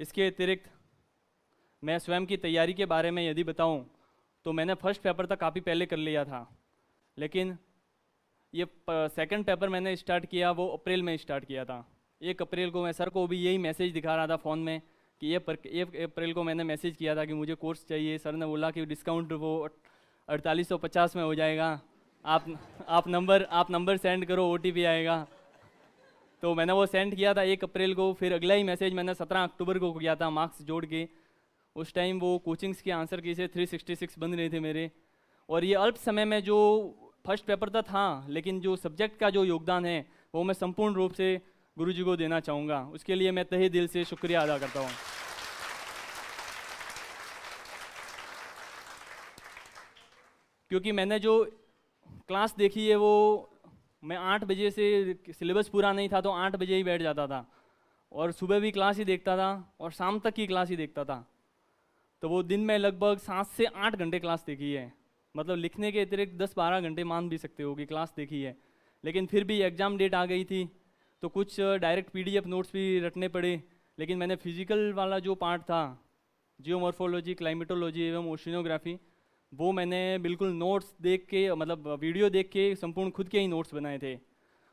इसके अतिरिक्त मैं स्वयं की तैयारी के बारे में यदि बताऊं तो मैंने फर्स्ट पेपर तक काफ़ी पहले कर लिया था लेकिन ये सेकंड पेपर मैंने स्टार्ट किया वो अप्रैल में स्टार्ट किया था एक अप्रैल को मैं सर को भी यही मैसेज दिखा रहा था फ़ोन में कि ये एक अप्रैल को मैंने मैसेज किया था कि मुझे कोर्स चाहिए सर ने बोला कि डिस्काउंट वो अड़तालीस सौ पचास में हो जाएगा आप आप नंबर आप नंबर सेंड करो ओ आएगा तो मैंने वो सेंड किया था एक अप्रैल को फिर अगला ही मैसेज मैंने सत्रह अक्टूबर को किया था मार्क्स जोड़ के उस टाइम वो कोचिंग्स के आंसर की से 366 बन रहे थे मेरे और ये अल्प समय में जो फर्स्ट पेपर था था लेकिन जो सब्जेक्ट का जो योगदान है वो मैं संपूर्ण रूप से गुरु जी को देना चाहूँगा उसके लिए मैं तहे दिल से शुक्रिया अदा करता हूँ क्योंकि मैंने जो क्लास देखी है वो मैं आठ बजे से सिलेबस पूरा नहीं था तो आठ बजे ही बैठ जाता था और सुबह भी क्लास ही देखता था और शाम तक की क्लास ही देखता था तो वो दिन में लगभग सात से आठ घंटे क्लास देखी है मतलब लिखने के अतिरिक्त दस बारह घंटे मान भी सकते हो कि क्लास देखी है लेकिन फिर भी एग्ज़ाम डेट आ गई थी तो कुछ डायरेक्ट पी नोट्स भी रटने पड़े लेकिन मैंने फिजिकल वाला जो पार्ट था जियोमॉर्फोलॉजी क्लाइमेटोलॉजी एवं ओशिनोग्राफी वो मैंने बिल्कुल नोट्स देख के मतलब वीडियो देख के संपूर्ण खुद के ही नोट्स बनाए थे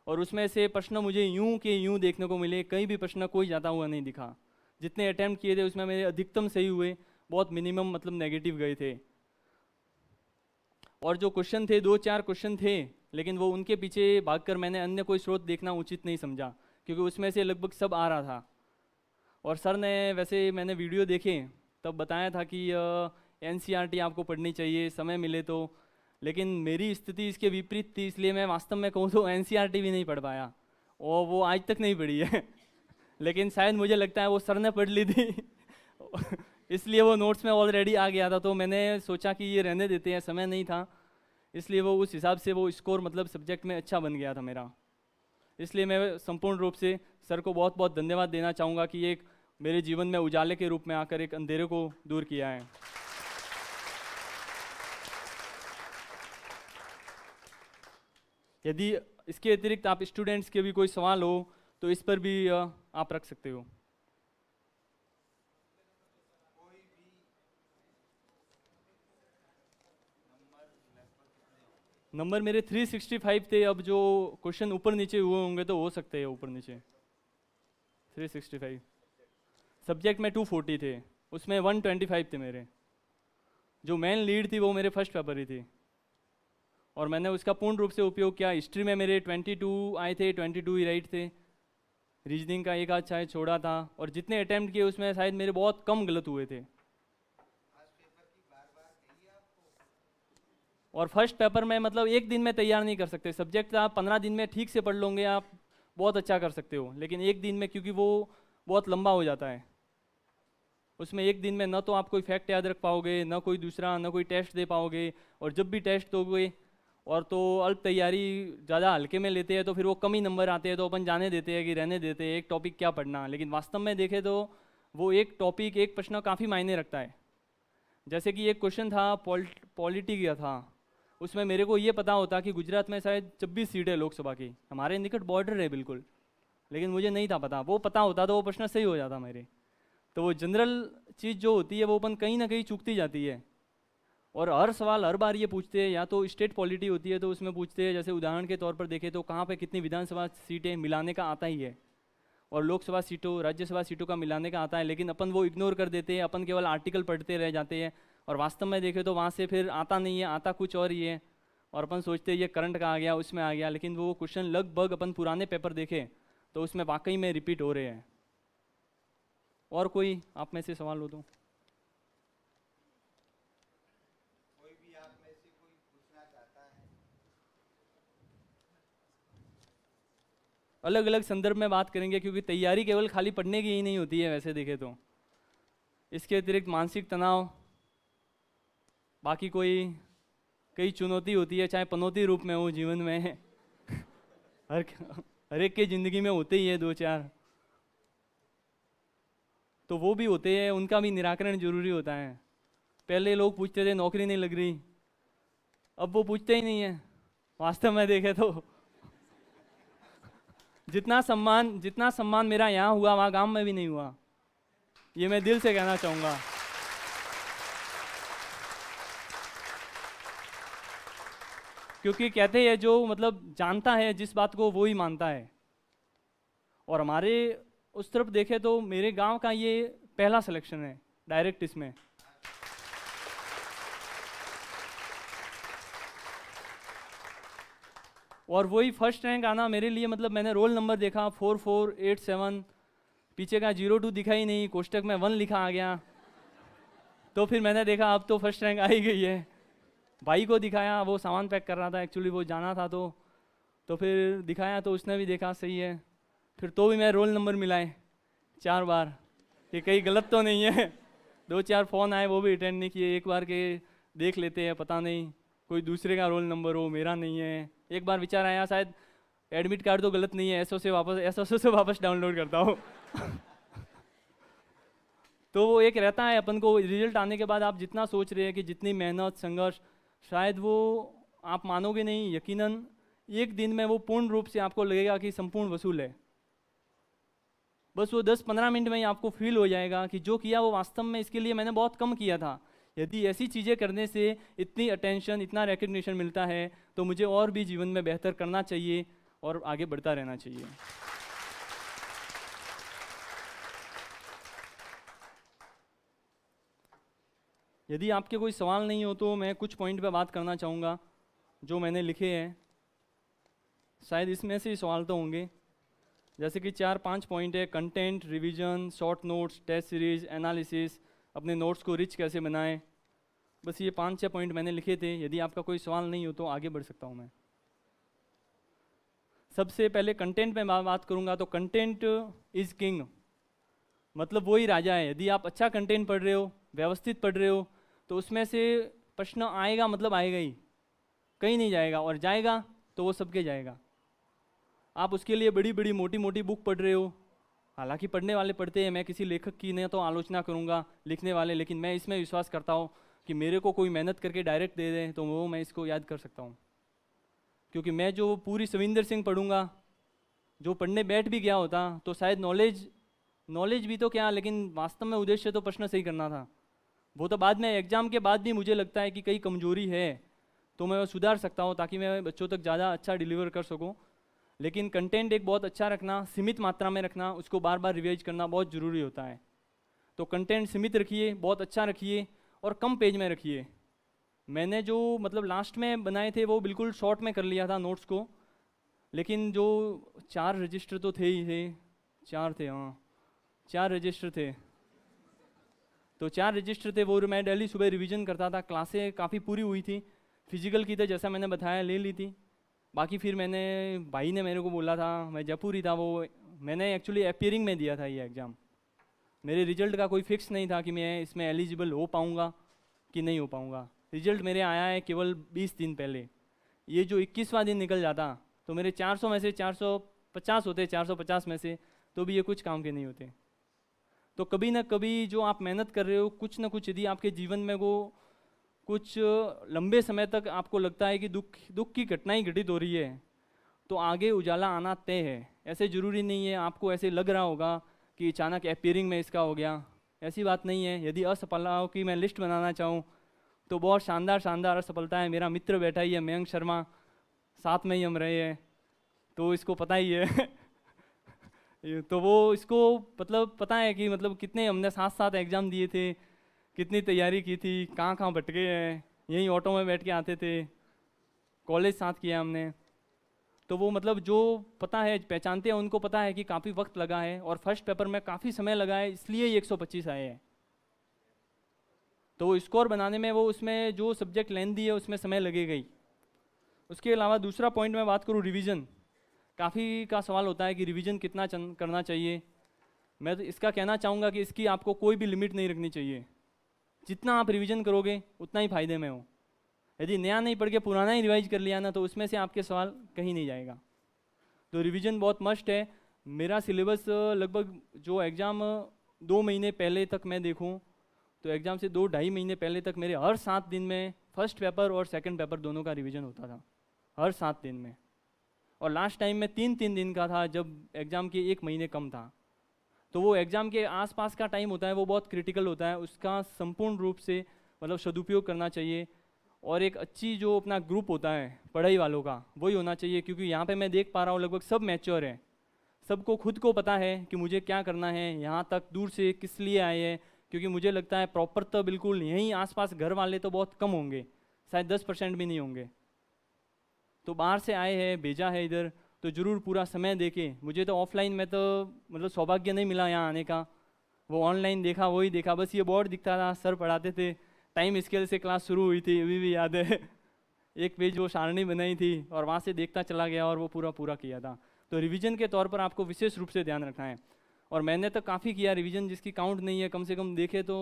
और उसमें से प्रश्न मुझे यूं के यूं देखने को मिले कहीं भी प्रश्न कोई जाता हुआ नहीं दिखा जितने अटैम्प्ट किए थे उसमें मेरे अधिकतम सही हुए बहुत मिनिमम मतलब नेगेटिव गए थे और जो क्वेश्चन थे दो चार क्वेश्चन थे लेकिन वो उनके पीछे कर मैंने अन्य कोई स्रोत देखना उचित नहीं समझा क्योंकि उसमें से लगभग सब आ रहा था और सर ने वैसे मैंने वीडियो देखे तब बताया था कि एन आपको पढ़नी चाहिए समय मिले तो लेकिन मेरी स्थिति इसके विपरीत थी इसलिए मैं वास्तव में कहूँ तो एन भी नहीं पढ़ पाया और वो आज तक नहीं पढ़ी है लेकिन शायद मुझे लगता है वो सर ने पढ़ ली थी इसलिए वो नोट्स में ऑलरेडी आ गया था तो मैंने सोचा कि ये रहने देते हैं समय नहीं था इसलिए वो उस हिसाब से वो स्कोर मतलब सब्जेक्ट में अच्छा बन गया था मेरा इसलिए मैं संपूर्ण रूप से सर को बहुत बहुत धन्यवाद देना चाहूँगा कि एक मेरे जीवन में उजाले के रूप में आकर एक अंधेरे को दूर किया है यदि इसके अतिरिक्त आप स्टूडेंट्स के भी कोई सवाल हो तो इस पर भी आप रख सकते हो नंबर मेरे 365 थे अब जो क्वेश्चन ऊपर नीचे हुए होंगे तो हो सकते हैं ऊपर नीचे 365 सब्जेक्ट में 240 थे उसमें 125 थे मेरे जो मेन लीड थी वो मेरे फर्स्ट पेपर ही थी और मैंने उसका पूर्ण रूप से उपयोग किया हिस्ट्री में मेरे 22 आए थे 22 ही राइट थे रीजनिंग का एक आज शायद छोड़ा था और जितने अटैम्प्ट किए उसमें शायद मेरे बहुत कम गलत हुए थे और फर्स्ट पेपर में मतलब एक दिन में तैयार नहीं कर सकते सब्जेक्ट आप पंद्रह दिन में ठीक से पढ़ लोगे आप बहुत अच्छा कर सकते हो लेकिन एक दिन में क्योंकि वो बहुत लंबा हो जाता है उसमें एक दिन में न तो आप कोई फैक्ट याद रख पाओगे ना कोई दूसरा न कोई टेस्ट दे पाओगे और जब भी टेस्ट दोगे और तो अल्प तैयारी ज़्यादा हल्के में लेते हैं तो फिर वो कम ही नंबर आते हैं तो अपन जाने देते हैं कि रहने देते हैं एक टॉपिक क्या पढ़ना लेकिन वास्तव में देखें तो वो एक टॉपिक एक प्रश्न काफ़ी मायने रखता है जैसे कि एक क्वेश्चन था पॉलिटी का था उसमें मेरे को ये पता होता कि गुजरात में शायद छब्बीस सीट है लोकसभा की हमारे निकट बॉर्डर है बिल्कुल लेकिन मुझे नहीं था पता वो पता होता तो वो प्रश्न सही हो जाता मेरे तो वो जनरल चीज़ जो होती है वो अपन कहीं ना कहीं चूकती जाती है और हर सवाल हर बार ये पूछते हैं या तो स्टेट पॉलिटी होती है तो उसमें पूछते हैं जैसे उदाहरण के तौर पर देखें तो कहाँ पे कितनी विधानसभा सीटें मिलाने का आता ही है और लोकसभा सीटों राज्यसभा सीटों का मिलाने का आता है लेकिन अपन वो इग्नोर कर देते हैं अपन केवल आर्टिकल पढ़ते रह जाते हैं और वास्तव में देखें तो वहाँ से फिर आता नहीं है आता कुछ और ही है और अपन सोचते हैं ये करंट का आ गया उसमें आ गया लेकिन वो क्वेश्चन लगभग अपन पुराने पेपर देखें तो उसमें वाकई में रिपीट हो रहे हैं और कोई आप में से सवाल हो तो अलग अलग संदर्भ में बात करेंगे क्योंकि तैयारी केवल खाली पढ़ने की ही नहीं होती है वैसे देखे तो इसके अतिरिक्त मानसिक तनाव बाकी कोई कई चुनौती होती है चाहे पनौती रूप में हो जीवन में हर हर एक की ज़िंदगी में होते ही है दो चार तो वो भी होते हैं उनका भी निराकरण जरूरी होता है पहले लोग पूछते थे नौकरी नहीं लग रही अब वो पूछते ही नहीं है वास्तव में देखे तो जितना सम्मान जितना सम्मान मेरा यहाँ हुआ वहाँ गांव में भी नहीं हुआ ये मैं दिल से कहना चाहूँगा क्योंकि कहते हैं जो मतलब जानता है जिस बात को वो ही मानता है और हमारे उस तरफ देखे तो मेरे गांव का ये पहला सिलेक्शन है डायरेक्ट इसमें और वही फर्स्ट रैंक आना मेरे लिए मतलब मैंने रोल नंबर देखा फोर फोर एट सेवन पीछे का जीरो टू दिखा ही नहीं कोष्टक में वन लिखा आ गया तो फिर मैंने देखा अब तो फर्स्ट रैंक आ ही गई है भाई को दिखाया वो सामान पैक कर रहा था एक्चुअली वो जाना था तो तो फिर दिखाया तो उसने भी देखा सही है फिर तो भी मैं रोल नंबर मिलाए चार बार कि कहीं गलत तो नहीं है दो चार फ़ोन आए वो भी अटेंड नहीं किए एक बार के देख लेते हैं पता नहीं कोई दूसरे का रोल नंबर हो मेरा नहीं है एक बार विचार आया शायद एडमिट कार्ड तो गलत नहीं है एसओ से वापस एसओ से वापस डाउनलोड करता हूँ तो वो एक रहता है अपन को रिजल्ट आने के बाद आप जितना सोच रहे हैं कि जितनी मेहनत संघर्ष शायद वो आप मानोगे नहीं यकीनन एक दिन में वो पूर्ण रूप से आपको लगेगा कि संपूर्ण वसूल है बस वो 10-15 मिनट में ही आपको फील हो जाएगा कि जो किया वो वास्तव में इसके लिए मैंने बहुत कम किया था यदि ऐसी चीज़ें करने से इतनी अटेंशन इतना रिकग्निशन मिलता है तो मुझे और भी जीवन में बेहतर करना चाहिए और आगे बढ़ता रहना चाहिए यदि आपके कोई सवाल नहीं हो तो मैं कुछ पॉइंट पे बात करना चाहूँगा जो मैंने लिखे हैं शायद इसमें से ही सवाल तो होंगे जैसे कि चार पांच पॉइंट है content revision short notes test series analysis अपने नोट्स को रिच कैसे बनाएं बस ये पाँच छः पॉइंट मैंने लिखे थे यदि आपका कोई सवाल नहीं हो तो आगे बढ़ सकता हूँ मैं सबसे पहले कंटेंट में बात करूँगा तो कंटेंट इज़ किंग मतलब वही राजा है यदि आप अच्छा कंटेंट पढ़ रहे हो व्यवस्थित पढ़ रहे हो तो उसमें से प्रश्न आएगा मतलब आएगा ही कहीं नहीं जाएगा और जाएगा तो वो सबके जाएगा आप उसके लिए बड़ी बड़ी मोटी मोटी बुक पढ़ रहे हो हालांकि पढ़ने वाले पढ़ते हैं मैं किसी लेखक की नहीं तो आलोचना करूंगा लिखने वाले लेकिन मैं इसमें विश्वास करता हूँ कि मेरे को कोई मेहनत करके डायरेक्ट दे दें तो वो मैं इसको याद कर सकता हूँ क्योंकि मैं जो पूरी सविंदर सिंह पढ़ूंगा जो पढ़ने बैठ भी गया होता तो शायद नॉलेज नॉलेज भी तो क्या लेकिन वास्तव में उद्देश्य तो प्रश्न सही करना था वो तो बाद में एग्ज़ाम के बाद भी मुझे लगता है कि कई कमजोरी है तो मैं सुधार सकता हूँ ताकि मैं बच्चों तक ज़्यादा अच्छा डिलीवर कर सकूँ लेकिन कंटेंट एक बहुत अच्छा रखना सीमित मात्रा में रखना उसको बार बार रिवाइज करना बहुत ज़रूरी होता है तो कंटेंट सीमित रखिए बहुत अच्छा रखिए और कम पेज में रखिए मैंने जो मतलब लास्ट में बनाए थे वो बिल्कुल शॉर्ट में कर लिया था नोट्स को लेकिन जो चार रजिस्टर तो थे ही थे चार थे हाँ चार रजिस्टर थे तो चार रजिस्टर थे वो मैं डेली सुबह रिवीजन करता था क्लासें काफ़ी पूरी हुई थी फिजिकल की तो जैसा मैंने बताया ले ली थी बाकी फिर मैंने भाई ने मेरे को बोला था मैं जयपुर ही था वो मैंने एक्चुअली अपियरिंग में दिया था ये एग्ज़ाम मेरे रिजल्ट का कोई फिक्स नहीं था कि मैं इसमें एलिजिबल हो पाऊँगा कि नहीं हो पाऊँगा रिजल्ट मेरे आया है केवल 20 दिन पहले ये जो 21वां दिन निकल जाता तो मेरे 400 में से 450 होते 450 में से तो भी ये कुछ काम के नहीं होते तो कभी ना कभी जो आप मेहनत कर रहे हो कुछ ना कुछ यदि आपके जीवन में वो कुछ लंबे समय तक आपको लगता है कि दुख दुख की घटनाएं घटित हो रही है तो आगे उजाला आना तय है ऐसे ज़रूरी नहीं है आपको ऐसे लग रहा होगा कि अचानक अपेयरिंग में इसका हो गया ऐसी बात नहीं है यदि असफलताओं की मैं लिस्ट बनाना चाहूँ तो बहुत शानदार शानदार असफलता है मेरा मित्र बैठा ही है मयंक शर्मा साथ में ही हम रहे हैं तो इसको पता ही है तो वो इसको मतलब पता है कि मतलब कितने हमने साथ साथ एग्ज़ाम दिए थे कितनी तैयारी की थी कहाँ कहाँ भटके हैं यहीं ऑटो में बैठ के आते थे कॉलेज साथ किया हमने तो वो मतलब जो पता है पहचानते हैं उनको पता है कि काफ़ी वक्त लगा है और फर्स्ट पेपर में काफ़ी समय लगा है इसलिए ये एक आए हैं तो स्कोर बनाने में वो उसमें जो सब्जेक्ट लेंदी है उसमें समय लगे गई उसके अलावा दूसरा पॉइंट मैं बात करूँ रिविज़न काफ़ी का सवाल होता है कि रिविज़न कितना करना चाहिए मैं तो इसका कहना चाहूँगा कि इसकी आपको कोई भी लिमिट नहीं रखनी चाहिए जितना आप रिविजन करोगे उतना ही फायदे में हो यदि नया नहीं पढ़ के पुराना ही रिवाइज कर लिया ना तो उसमें से आपके सवाल कहीं नहीं जाएगा तो रिविजन बहुत मस्ट है मेरा सिलेबस लगभग जो एग्ज़ाम दो महीने पहले तक मैं देखूं तो एग्ज़ाम से दो ढाई महीने पहले तक मेरे हर सात दिन में फर्स्ट पेपर और सेकेंड पेपर दोनों का रिविज़न होता था हर सात दिन में और लास्ट टाइम में तीन तीन दिन का था जब एग्ज़ाम के एक महीने कम था तो वो एग्ज़ाम के आसपास का टाइम होता है वो बहुत क्रिटिकल होता है उसका संपूर्ण रूप से मतलब सदुपयोग करना चाहिए और एक अच्छी जो अपना ग्रुप होता है पढ़ाई वालों का वही होना चाहिए क्योंकि यहाँ पे मैं देख पा रहा हूँ लगभग सब मैच्योर है सबको खुद को पता है कि मुझे क्या करना है यहाँ तक दूर से किस लिए आए हैं क्योंकि मुझे लगता है प्रॉपर तो बिल्कुल यहीं आसपास घर वाले तो बहुत कम होंगे शायद दस परसेंट भी नहीं होंगे तो बाहर से आए हैं भेजा है इधर तो ज़रूर पूरा समय देखे मुझे तो ऑफलाइन में तो मतलब सौभाग्य नहीं मिला यहाँ आने का वो ऑनलाइन देखा वही देखा बस ये बोर्ड दिखता था सर पढ़ाते थे टाइम स्केल से क्लास शुरू हुई थी अभी भी याद है एक पेज वो सारणी बनाई थी और वहाँ से देखता चला गया और वो पूरा पूरा किया था तो रिविज़न के तौर पर आपको विशेष रूप से ध्यान रखना है और मैंने तो काफ़ी किया रिविज़न जिसकी काउंट नहीं है कम से कम देखे तो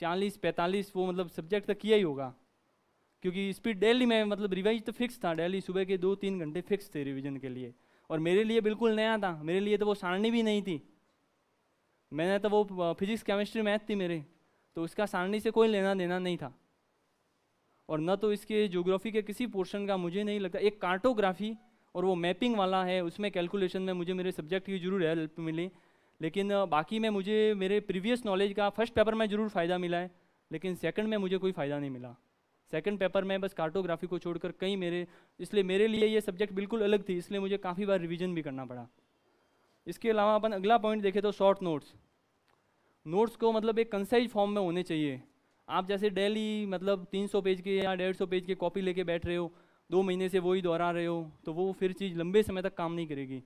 चालीस पैंतालीस वो मतलब सब्जेक्ट तो किया ही होगा क्योंकि स्पीड डेली में मतलब रिवाइज तो फिक्स था डेली सुबह के दो तीन घंटे फिक्स थे रिविज़न के लिए और मेरे लिए बिल्कुल नया था मेरे लिए तो वो सारणी भी नहीं थी मैंने तो वो फिजिक्स केमिस्ट्री मैथ थी मेरे तो उसका सारणी से कोई लेना देना नहीं था और न तो इसके जोग्राफी के किसी पोर्शन का मुझे नहीं लगता एक कार्टोग्राफी और वो मैपिंग वाला है उसमें कैलकुलेशन में मुझे मेरे सब्जेक्ट की जरूर हेल्प मिली लेकिन बाकी में मुझे मेरे प्रीवियस नॉलेज का फर्स्ट पेपर में ज़रूर फ़ायदा मिला है लेकिन सेकंड में मुझे कोई फ़ायदा नहीं मिला सेकंड पेपर में बस कार्टोग्राफी को छोड़कर कई मेरे इसलिए मेरे लिए ये सब्जेक्ट बिल्कुल अलग थी इसलिए मुझे काफ़ी बार रिविजन भी करना पड़ा इसके अलावा अपन अगला पॉइंट देखें तो शॉर्ट नोट्स नोट्स को मतलब एक कंसाइज फॉर्म में होने चाहिए आप जैसे डेली मतलब 300 पेज के या 150 पेज के कॉपी लेके बैठ रहे हो दो महीने से वही दोहरा रहे हो तो वो फिर चीज़ लंबे समय तक काम नहीं करेगी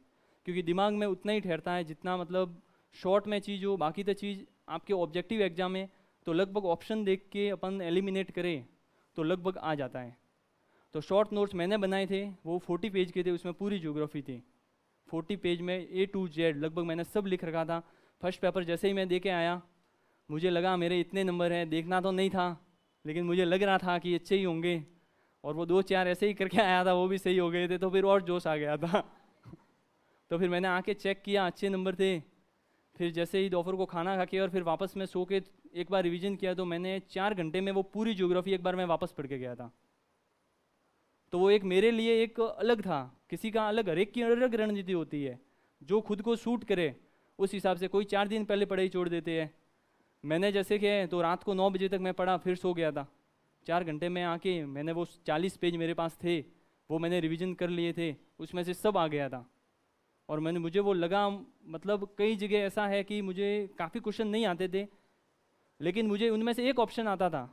क्योंकि दिमाग में उतना ही ठहरता है जितना मतलब शॉर्ट में चीज़ हो बाकी तो चीज़ आपके ऑब्जेक्टिव एग्जाम में तो लगभग ऑप्शन देख के अपन एलिमिनेट करें तो लगभग आ जाता है तो शॉर्ट नोट्स मैंने बनाए थे वो फोर्टी पेज के थे उसमें पूरी जोग्राफी थी फोर्टी पेज में ए टू जेड लगभग मैंने सब लिख रखा था फर्स्ट पेपर जैसे ही मैं दे के आया मुझे लगा मेरे इतने नंबर हैं देखना तो नहीं था लेकिन मुझे लग रहा था कि अच्छे ही होंगे और वो दो चार ऐसे ही करके आया था वो भी सही हो गए थे तो फिर और जोश आ गया था तो फिर मैंने आके चेक किया अच्छे नंबर थे फिर जैसे ही दोपहर को खाना खा के और फिर वापस मैं सो के एक बार रिवीजन किया तो मैंने चार घंटे में वो पूरी ज्योग्राफी एक बार मैं वापस पढ़ के गया था तो वो एक मेरे लिए एक अलग था किसी का अलग हरेक की अलग रणनीति होती है जो खुद को सूट करे उस हिसाब से कोई चार दिन पहले पढ़ाई छोड़ देते हैं मैंने जैसे कि तो रात को नौ बजे तक मैं पढ़ा फिर सो गया था चार घंटे में आके मैंने वो चालीस पेज मेरे पास थे वो मैंने रिविज़न कर लिए थे उसमें से सब आ गया था और मैंने मुझे वो लगा मतलब कई जगह ऐसा है कि मुझे काफ़ी क्वेश्चन नहीं आते थे लेकिन मुझे उनमें से एक ऑप्शन आता था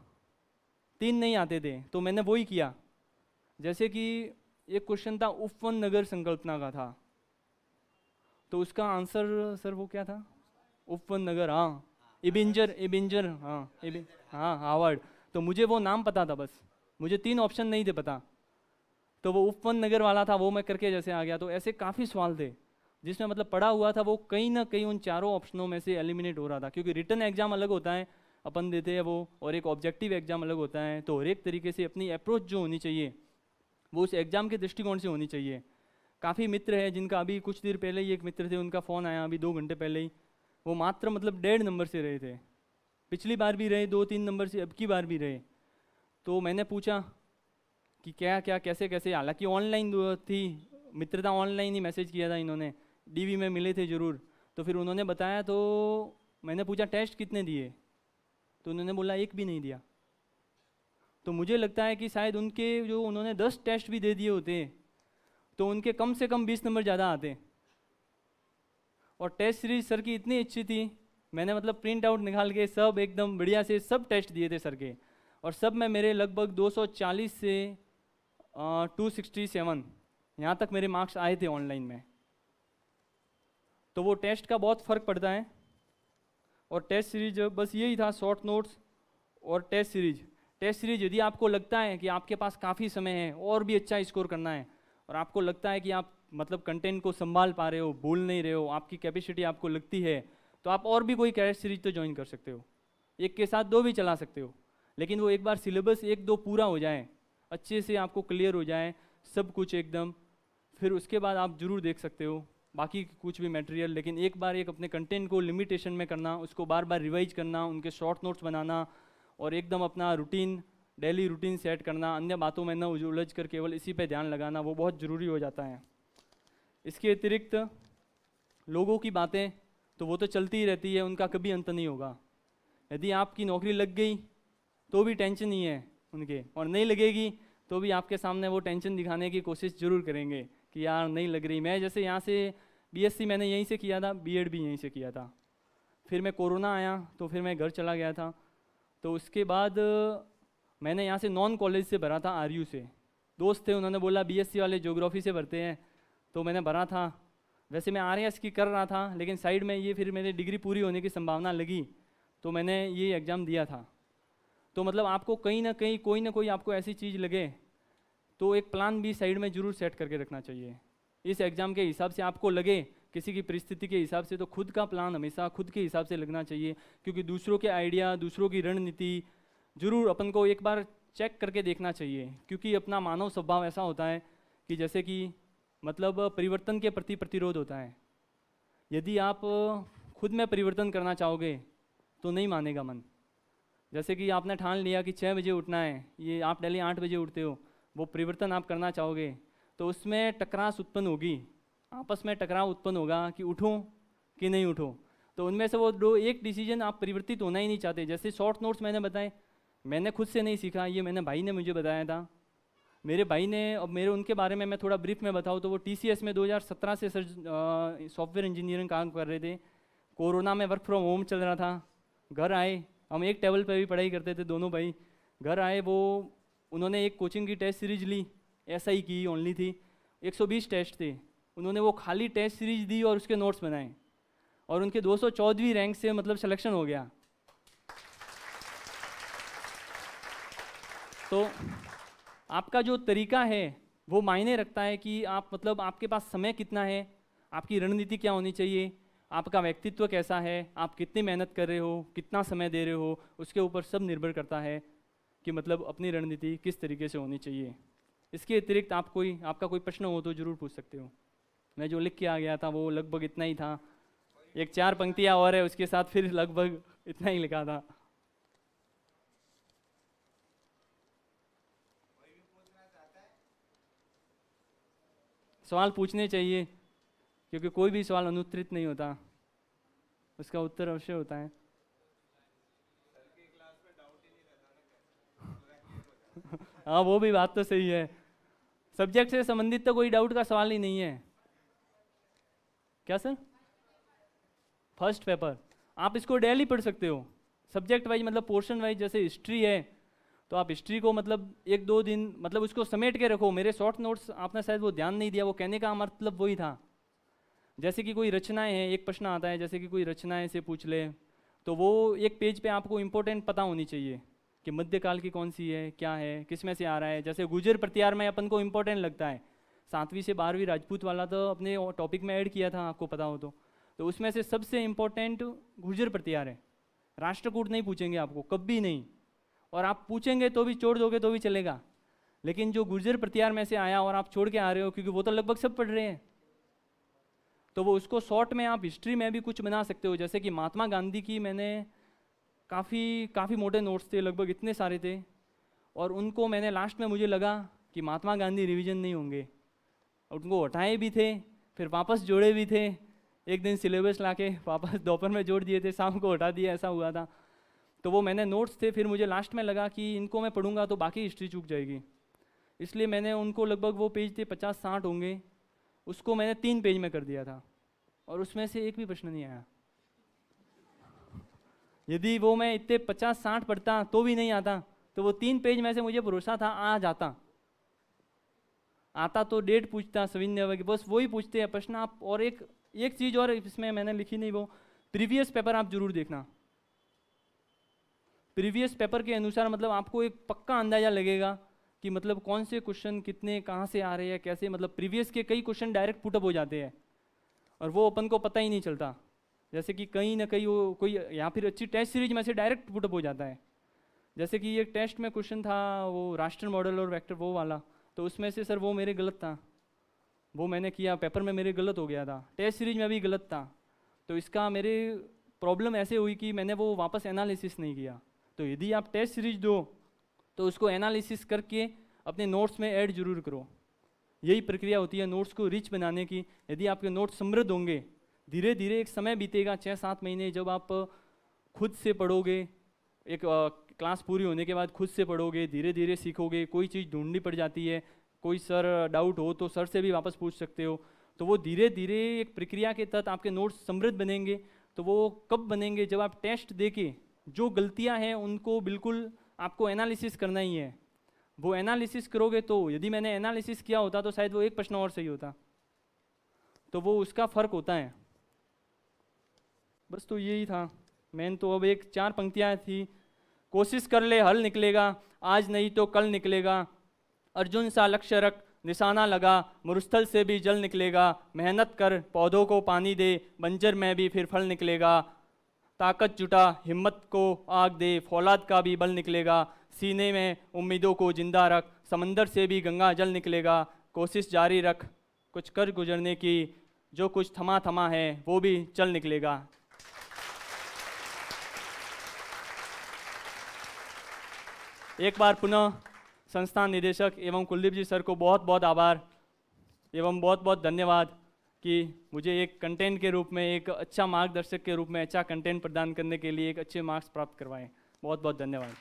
तीन नहीं आते थे तो मैंने वो ही किया जैसे कि एक क्वेश्चन था उफवन नगर संकल्पना का था तो उसका आंसर सर वो क्या था उपवन नगर हाँ इबिंजर इबिंजर हाँ इबिन हाँ हावर्ड तो मुझे वो नाम पता था बस मुझे तीन ऑप्शन नहीं थे पता तो वो उपवन नगर वाला था वो मैं करके जैसे आ गया तो ऐसे काफ़ी सवाल थे जिसमें मतलब पढ़ा हुआ था वो कहीं ना कहीं उन चारों ऑप्शनों में से एलिमिनेट हो रहा था क्योंकि रिटर्न एग्जाम अलग होता है अपन देते हैं वो और एक ऑब्जेक्टिव एग्जाम अलग होता है तो हर एक तरीके से अपनी अप्रोच जो होनी चाहिए वो उस एग्ज़ाम के दृष्टिकोण से होनी चाहिए काफ़ी मित्र है जिनका अभी कुछ देर पहले ही एक मित्र थे उनका फ़ोन आया अभी दो घंटे पहले ही वो मात्र मतलब डेढ़ नंबर से रहे थे पिछली बार भी रहे दो तीन नंबर से अब की बार भी रहे तो मैंने पूछा कि क्या क्या कैसे कैसे हालांकि ऑनलाइन थी मित्रता ऑनलाइन ही मैसेज किया था इन्होंने डीवी में मिले थे ज़रूर तो फिर उन्होंने बताया तो मैंने पूछा टेस्ट कितने दिए तो उन्होंने बोला एक भी नहीं दिया तो मुझे लगता है कि शायद उनके जो उन्होंने दस टेस्ट भी दे दिए होते तो उनके कम से कम बीस नंबर ज़्यादा आते और टेस्ट सीरीज सर की इतनी अच्छी थी मैंने मतलब प्रिंट आउट निकाल के सब एकदम बढ़िया से सब टेस्ट दिए थे सर के और सब में मेरे लगभग 240 से टू सिक्सटी सेवन यहाँ तक मेरे मार्क्स आए थे ऑनलाइन में तो वो टेस्ट का बहुत फ़र्क पड़ता है और टेस्ट सीरीज बस यही था शॉर्ट नोट्स और टेस्ट सीरीज टेस्ट सीरीज यदि आपको लगता है कि आपके पास काफ़ी समय है और भी अच्छा स्कोर करना है और आपको लगता है कि आप मतलब कंटेंट को संभाल पा रहे हो भूल नहीं रहे हो आपकी कैपेसिटी आपको लगती है तो आप और भी कोई कैरेट सीरीज तो ज्वाइन कर सकते हो एक के साथ दो भी चला सकते हो लेकिन वो एक बार सिलेबस एक दो पूरा हो जाए अच्छे से आपको क्लियर हो जाए सब कुछ एकदम फिर उसके बाद आप ज़रूर देख सकते हो बाकी कुछ भी मटेरियल लेकिन एक बार एक अपने कंटेंट को लिमिटेशन में करना उसको बार बार रिवाइज करना उनके शॉर्ट नोट्स बनाना और एकदम अपना रूटीन डेली रूटीन सेट करना अन्य बातों में न उलझ कर केवल इसी पे ध्यान लगाना वो बहुत ज़रूरी हो जाता है इसके अतिरिक्त लोगों की बातें तो वो तो चलती ही रहती है उनका कभी अंत नहीं होगा यदि आपकी नौकरी लग गई तो भी टेंशन ही है उनके और नहीं लगेगी तो भी आपके सामने वो टेंशन दिखाने की कोशिश जरूर करेंगे कि यार नहीं लग रही मैं जैसे यहाँ से बीएससी मैंने यहीं से किया था बीएड भी यहीं से किया था फिर मैं कोरोना आया तो फिर मैं घर चला गया था तो उसके बाद मैंने यहाँ से नॉन कॉलेज से भरा था आर से दोस्त थे उन्होंने बोला बी वाले जोग्राफी से भरते हैं तो मैंने भरा था वैसे मैं आर की कर रहा था लेकिन साइड में ये फिर मेरी डिग्री पूरी होने की संभावना लगी तो मैंने ये एग्ज़ाम दिया था तो मतलब आपको कहीं ना कहीं कोई ना कोई आपको ऐसी चीज़ लगे तो एक प्लान भी साइड में जरूर सेट करके रखना चाहिए इस एग्ज़ाम के हिसाब से आपको लगे किसी की परिस्थिति के हिसाब से तो खुद का प्लान हमेशा खुद के हिसाब से लगना चाहिए क्योंकि दूसरों के आइडिया दूसरों की रणनीति जरूर अपन को एक बार चेक करके देखना चाहिए क्योंकि अपना मानव स्वभाव ऐसा होता है कि जैसे कि मतलब परिवर्तन के प्रति प्रतिरोध होता है यदि आप खुद में परिवर्तन करना चाहोगे तो नहीं मानेगा मन जैसे कि आपने ठान लिया कि छः बजे उठना है ये आप डेली आठ बजे उठते हो वो परिवर्तन आप करना चाहोगे तो उसमें टकरास उत्पन्न होगी आपस में टकराव उत्पन्न होगा कि उठो कि नहीं उठो तो उनमें से वो दो एक डिसीजन आप परिवर्तित होना ही नहीं चाहते जैसे शॉर्ट नोट्स मैंने बताए मैंने खुद से नहीं सीखा ये मैंने भाई ने मुझे बताया था मेरे भाई ने और मेरे उनके बारे में मैं थोड़ा ब्रीफ में बताऊँ तो वो टी में 2017 से सर सॉफ्टवेयर इंजीनियरिंग काम कर रहे थे कोरोना में वर्क फ्रॉम होम चल रहा था घर आए हम एक टेबल पर भी पढ़ाई करते थे दोनों भाई घर आए वो उन्होंने एक कोचिंग की टेस्ट सीरीज ली ऐसा ही की ओनली थी 120 टेस्ट थे उन्होंने वो खाली टेस्ट सीरीज दी और उसके नोट्स बनाए और उनके दो रैंक से मतलब सिलेक्शन हो गया तो आपका जो तरीका है वो मायने रखता है कि आप मतलब आपके पास समय कितना है आपकी रणनीति क्या होनी चाहिए आपका व्यक्तित्व कैसा है आप कितनी मेहनत कर रहे हो कितना समय दे रहे हो उसके ऊपर सब निर्भर करता है कि मतलब अपनी रणनीति किस तरीके से होनी चाहिए इसके अतिरिक्त आप कोई आपका कोई प्रश्न हो तो ज़रूर पूछ सकते हो मैं जो लिख के आ गया था वो लगभग इतना ही था एक चार पंक्तियाँ और है उसके साथ फिर लगभग इतना ही लिखा था सवाल पूछने चाहिए क्योंकि कोई भी सवाल अनुत्तरित नहीं होता उसका उत्तर अवश्य होता है हाँ वो भी बात तो सही है सब्जेक्ट से संबंधित तो कोई डाउट का सवाल ही नहीं है क्या सर फर्स्ट पेपर आप इसको डेली पढ़ सकते हो सब्जेक्ट वाइज मतलब पोर्शन वाइज जैसे हिस्ट्री है तो आप हिस्ट्री को मतलब एक दो दिन मतलब उसको समेट के रखो मेरे शॉर्ट नोट्स आपने शायद वो ध्यान नहीं दिया वो कहने का मतलब वही था जैसे कि कोई रचनाएं हैं एक प्रश्न आता है जैसे कि कोई रचनाएं से पूछ ले तो वो एक पेज पे आपको इम्पोर्टेंट पता होनी चाहिए कि मध्यकाल की कौन सी है क्या है किस में से आ रहा है जैसे गुजर प्रत्यार में अपन को इम्पोर्टेंट लगता है सातवीं से बारहवीं राजपूत वाला तो अपने टॉपिक में ऐड किया था आपको पता हो तो तो उसमें से सबसे इम्पोर्टेंट गुजर प्रत्यार है राष्ट्रकूट नहीं पूछेंगे आपको कभी नहीं और आप पूछेंगे तो भी छोड़ दोगे तो भी चलेगा लेकिन जो गुर्जर प्रत्यार में से आया और आप छोड़ के आ रहे हो क्योंकि वो तो लगभग सब पढ़ रहे हैं तो वो उसको शॉर्ट में आप हिस्ट्री में भी कुछ बना सकते हो जैसे कि महात्मा गांधी की मैंने काफ़ी काफ़ी मोटे नोट्स थे लगभग इतने सारे थे और उनको मैंने लास्ट में मुझे लगा कि महात्मा गांधी रिवीजन नहीं होंगे और उनको हटाए भी थे फिर वापस जोड़े भी थे एक दिन सिलेबस ला के वापस दोपहर में जोड़ दिए थे शाम को हटा दिया ऐसा हुआ था तो वो मैंने नोट्स थे फिर मुझे लास्ट में लगा कि इनको मैं पढ़ूंगा तो बाकी हिस्ट्री चूक जाएगी इसलिए मैंने उनको लगभग वो पेज थे पचास साठ होंगे उसको मैंने तीन पेज में कर दिया था और उसमें से एक भी प्रश्न नहीं आया यदि वो मैं इतने पचास साठ पढ़ता तो भी नहीं आता तो वो तीन पेज में से मुझे भरोसा था आ जाता आता तो डेट पूछता सविन सविन्य बस वही पूछते हैं प्रश्न आप और एक एक चीज़ और इसमें मैंने लिखी नहीं वो प्रीवियस पेपर आप जरूर देखना प्रीवियस पेपर के अनुसार मतलब आपको एक पक्का अंदाजा लगेगा कि मतलब कौन से क्वेश्चन कितने कहाँ से आ रहे हैं कैसे मतलब प्रीवियस के कई क्वेश्चन डायरेक्ट पुटअप हो जाते हैं और वो अपन को पता ही नहीं चलता जैसे कि कहीं ना कहीं वो कोई या फिर अच्छी टेस्ट सीरीज में से डायरेक्ट पुटअप हो जाता है जैसे कि ये टेस्ट में क्वेश्चन था वो राष्ट्र मॉडल और वैक्टर वो वाला तो उसमें से सर वो मेरे गलत था वो मैंने किया पेपर में मेरे गलत हो गया था टेस्ट सीरीज में भी गलत था तो इसका मेरे प्रॉब्लम ऐसे हुई कि मैंने वो वापस एनालिसिस नहीं किया तो यदि आप टेस्ट सीरीज दो तो उसको एनालिसिस करके अपने नोट्स में ऐड जरूर करो यही प्रक्रिया होती है नोट्स को रिच बनाने की यदि आपके नोट्स समृद्ध होंगे धीरे धीरे एक समय बीतेगा छः सात महीने जब आप खुद से पढ़ोगे एक आ, क्लास पूरी होने के बाद खुद से पढ़ोगे धीरे धीरे सीखोगे कोई चीज़ ढूंढनी पड़ जाती है कोई सर डाउट हो तो सर से भी वापस पूछ सकते हो तो वो धीरे धीरे एक प्रक्रिया के तहत आपके नोट्स समृद्ध बनेंगे तो वो कब बनेंगे जब आप टेस्ट दे के जो गलतियाँ हैं उनको बिल्कुल आपको एनालिसिस करना ही है वो एनालिसिस करोगे तो यदि मैंने एनालिसिस किया होता तो शायद वो एक प्रश्न और सही होता तो वो उसका फ़र्क होता है बस तो यही था मैंने तो अब एक चार पंक्तियाँ थी कोशिश कर ले हल निकलेगा आज नहीं तो कल निकलेगा अर्जुन सा लक्ष्य रख निशाना लगा मरुस्थल से भी जल निकलेगा मेहनत कर पौधों को पानी दे बंजर में भी फिर फल निकलेगा ताकत जुटा हिम्मत को आग दे फौलाद का भी बल निकलेगा सीने में उम्मीदों को जिंदा रख समंदर से भी गंगा जल निकलेगा कोशिश जारी रख कुछ कर गुजरने की जो कुछ थमा थमा है वो भी चल निकलेगा एक बार पुनः संस्थान निदेशक एवं कुलदीप जी सर को बहुत बहुत आभार एवं बहुत बहुत धन्यवाद कि मुझे एक कंटेंट के रूप में एक अच्छा मार्गदर्शक के रूप में अच्छा कंटेंट प्रदान करने के लिए एक अच्छे मार्क्स प्राप्त करवाएं बहुत बहुत धन्यवाद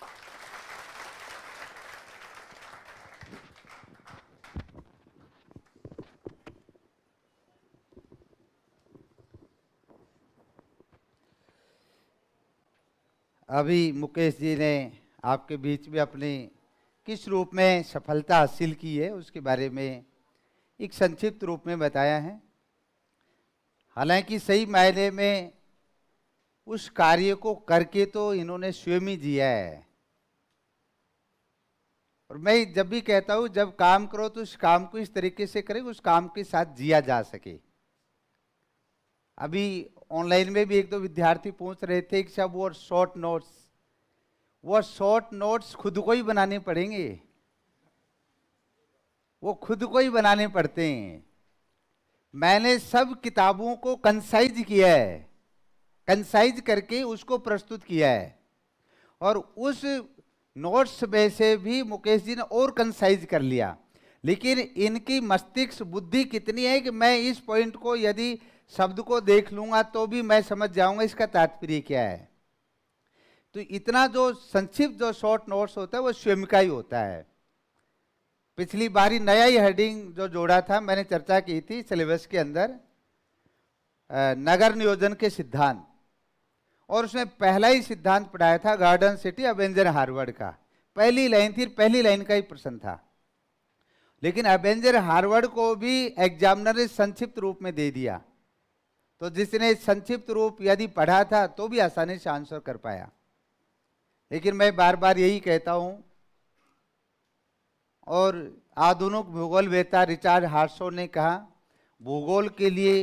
अभी मुकेश जी ने आपके बीच में अपने किस रूप में सफलता हासिल की है उसके बारे में एक संक्षिप्त रूप में बताया है हालांकि सही मायने में उस कार्य को करके तो इन्होंने स्वयं ही जिया है और मैं जब भी कहता हूँ जब काम करो तो उस काम को इस तरीके से करें उस काम के साथ जिया जा सके अभी ऑनलाइन में भी एक दो विद्यार्थी पूछ रहे थे कि सब वो शॉर्ट नोट्स वो शॉर्ट नोट्स खुद को ही बनाने पड़ेंगे वो खुद को ही बनाने पड़ते हैं मैंने सब किताबों को कंसाइज किया है कंसाइज करके उसको प्रस्तुत किया है और उस नोट्स में से भी मुकेश जी ने और कंसाइज कर लिया लेकिन इनकी मस्तिष्क बुद्धि कितनी है कि मैं इस पॉइंट को यदि शब्द को देख लूँगा तो भी मैं समझ जाऊँगा इसका तात्पर्य क्या है तो इतना जो संक्षिप्त जो शॉर्ट नोट्स होता है वो स्वयं का ही होता है पिछली बारी नया ही हेडिंग जो जोड़ा था मैंने चर्चा की थी सिलेबस के अंदर नगर नियोजन के सिद्धांत और उसमें पहला ही सिद्धांत पढ़ाया था गार्डन सिटी अवेंजर हार्वर्ड का पहली लाइन थी पहली लाइन का ही प्रश्न था लेकिन अवेंजर हार्वर्ड को भी एग्जामिनर ने संक्षिप्त रूप में दे दिया तो जिसने संक्षिप्त रूप यदि पढ़ा था तो भी आसानी से आंसर कर पाया लेकिन मैं बार बार यही कहता हूँ और आधुनिक भूगोल वेता रिचार्ज हार्सो ने कहा भूगोल के लिए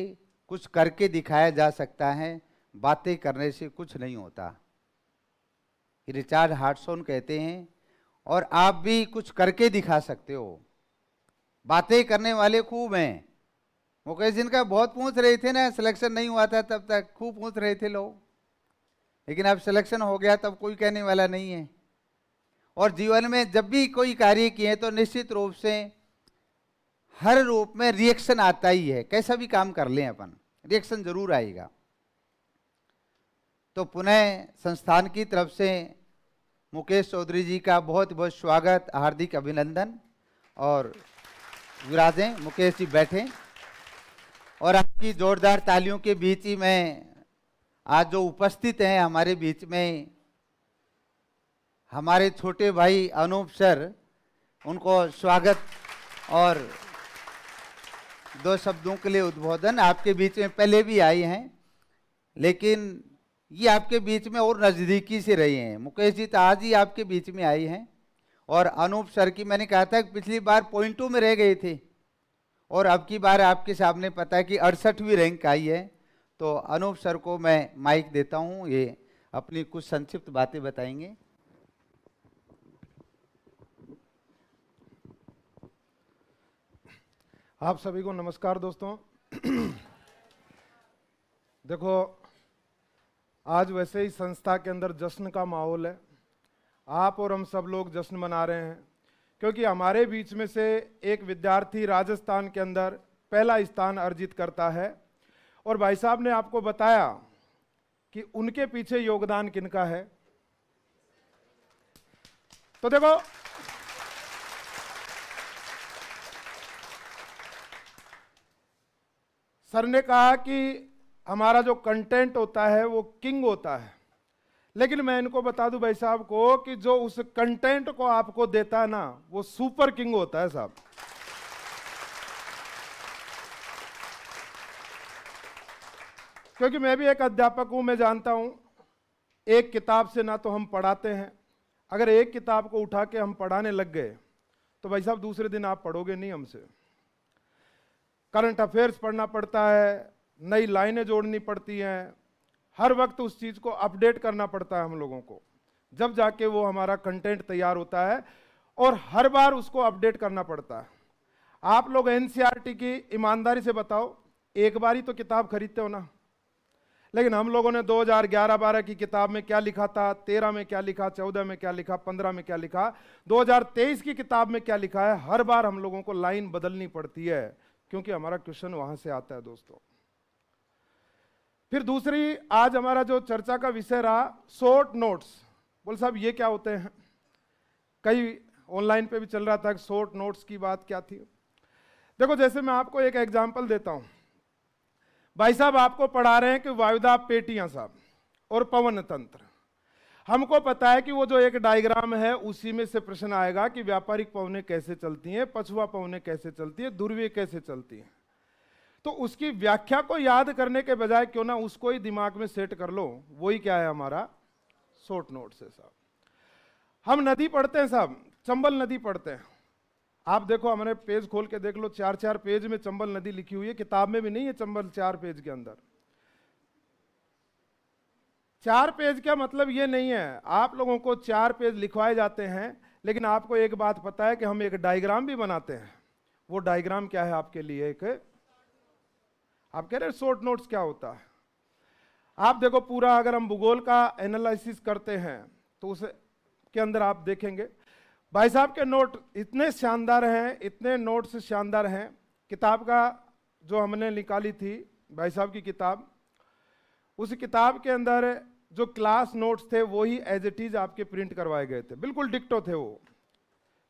कुछ करके दिखाया जा सकता है बातें करने से कुछ नहीं होता रिचार्ड हार्टसोन कहते हैं और आप भी कुछ करके दिखा सकते हो बातें करने वाले खूब हैं मुकेश जिनका बहुत पूछ रहे थे ना सिलेक्शन नहीं हुआ था तब तक खूब पूछ रहे थे लोग लेकिन अब सिलेक्शन हो गया तब कोई कहने वाला नहीं है और जीवन में जब भी कोई कार्य किए तो निश्चित रूप से हर रूप में रिएक्शन आता ही है कैसा भी काम कर लें अपन रिएक्शन जरूर आएगा तो पुनः संस्थान की तरफ से मुकेश चौधरी जी का बहुत बहुत स्वागत हार्दिक अभिनंदन और विराजें मुकेश जी बैठे और आपकी जोरदार तालियों के बीच ही मैं आज जो उपस्थित हैं हमारे बीच में हमारे छोटे भाई अनूप सर उनको स्वागत और दो शब्दों के लिए उद्बोधन आपके बीच में पहले भी आई हैं लेकिन ये आपके बीच में और नज़दीकी से रही हैं मुकेश जी तो आज ही आपके बीच में आई हैं और अनूप सर की मैंने कहा था कि पिछली बार पॉइंटों में रह गए थे और अब की बार आपके सामने पता है कि अड़सठवीं रैंक आई है तो अनूप सर को मैं माइक देता हूँ ये अपनी कुछ संक्षिप्त बातें बताएंगे आप सभी को नमस्कार दोस्तों देखो आज वैसे ही संस्था के अंदर जश्न का माहौल है आप और हम सब लोग जश्न मना रहे हैं क्योंकि हमारे बीच में से एक विद्यार्थी राजस्थान के अंदर पहला स्थान अर्जित करता है और भाई साहब ने आपको बताया कि उनके पीछे योगदान किनका है तो देखो सर ने कहा कि हमारा जो कंटेंट होता है वो किंग होता है लेकिन मैं इनको बता दूं भाई साहब को कि जो उस कंटेंट को आपको देता है ना वो सुपर किंग होता है साहब क्योंकि मैं भी एक अध्यापक हूँ मैं जानता हूँ एक किताब से ना तो हम पढ़ाते हैं अगर एक किताब को उठा के हम पढ़ाने लग गए तो भाई साहब दूसरे दिन आप पढ़ोगे नहीं हमसे करंट अफेयर्स पढ़ना पड़ता है नई लाइनें जोड़नी पड़ती हैं हर वक्त उस चीज़ को अपडेट करना पड़ता है हम लोगों को जब जाके वो हमारा कंटेंट तैयार होता है और हर बार उसको अपडेट करना पड़ता है आप लोग एन की ईमानदारी से बताओ एक बार ही तो किताब खरीदते हो ना लेकिन हम लोगों ने 2011-12 की किताब में क्या लिखा था 13 में क्या लिखा 14 में क्या लिखा 15 में क्या लिखा 2023 की किताब में क्या लिखा है हर बार हम लोगों को लाइन बदलनी पड़ती है क्योंकि हमारा क्वेश्चन वहां से आता है दोस्तों फिर दूसरी आज हमारा जो चर्चा का विषय रहा शॉर्ट नोट्स बोल साहब ये क्या होते हैं कई ऑनलाइन पे भी चल रहा था शॉर्ट नोट्स की बात क्या थी देखो जैसे मैं आपको एक एग्जाम्पल देता हूं भाई साहब आपको पढ़ा रहे हैं कि वायुदाब पेटियां साहब और पवन तंत्र हमको पता है कि वो जो एक डायग्राम है उसी में से प्रश्न आएगा कि व्यापारिक पवने कैसे चलती हैं पछुआ पवने कैसे चलती है ध्रुवीय कैसे चलती हैं तो उसकी व्याख्या को याद करने के बजाय क्यों ना उसको ही दिमाग में सेट कर लो वही क्या है हमारा शॉर्ट नोट से साहब हम नदी पढ़ते हैं साहब चंबल नदी पढ़ते हैं आप देखो हमारे पेज खोल के देख लो चार चार पेज में चंबल नदी लिखी हुई है किताब में भी नहीं है चंबल चार पेज के अंदर चार पेज का मतलब ये नहीं है आप लोगों को चार पेज लिखवाए जाते हैं लेकिन आपको एक बात पता है कि हम एक डायग्राम भी बनाते हैं वो डायग्राम क्या है आपके लिए एक आप कह रहे हैं शॉर्ट नोट्स क्या होता है आप देखो पूरा अगर हम भूगोल का एनालिसिस करते हैं तो उसके के अंदर आप देखेंगे भाई साहब के नोट इतने शानदार हैं इतने नोट्स शानदार हैं किताब का जो हमने निकाली थी भाई साहब की किताब उस किताब के अंदर जो क्लास नोट्स थे वही एज इट इज़ आपके प्रिंट करवाए गए थे बिल्कुल डिक्टो थे वो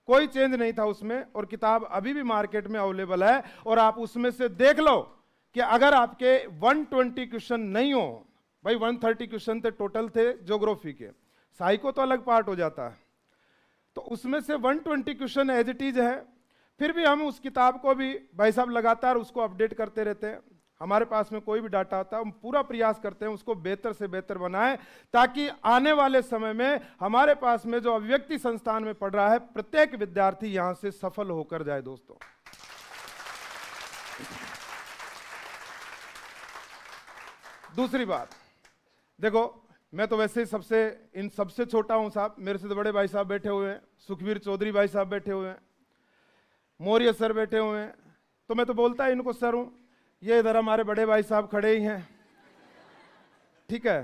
कोई चेंज नहीं था उसमें और किताब अभी भी मार्केट में अवेलेबल है और आप उसमें से देख लो कि अगर आपके 120 क्वेश्चन नहीं हो भाई 130 क्वेश्चन थे टोटल थे ज्योग्राफी के साइको तो अलग पार्ट हो जाता है तो उसमें से 120 क्वेश्चन एज इट इज है फिर भी हम उस किताब को भी भाई साहब लगातार उसको अपडेट करते रहते हैं हमारे पास में कोई भी डाटा आता है हम पूरा प्रयास करते हैं उसको बेहतर से बेहतर बनाएं ताकि आने वाले समय में हमारे पास में जो अभिव्यक्ति संस्थान में पढ़ रहा है प्रत्येक विद्यार्थी यहां से सफल होकर जाए दोस्तों दूसरी बात देखो मैं तो वैसे ही सबसे इन सबसे छोटा हूं साहब मेरे से तो बड़े भाई साहब बैठे हुए हैं सुखवीर चौधरी भाई साहब बैठे हुए हैं मौर्य सर बैठे हुए हैं तो मैं तो बोलता ही इनको सर हूँ ये इधर हमारे बड़े भाई साहब खड़े ही हैं ठीक है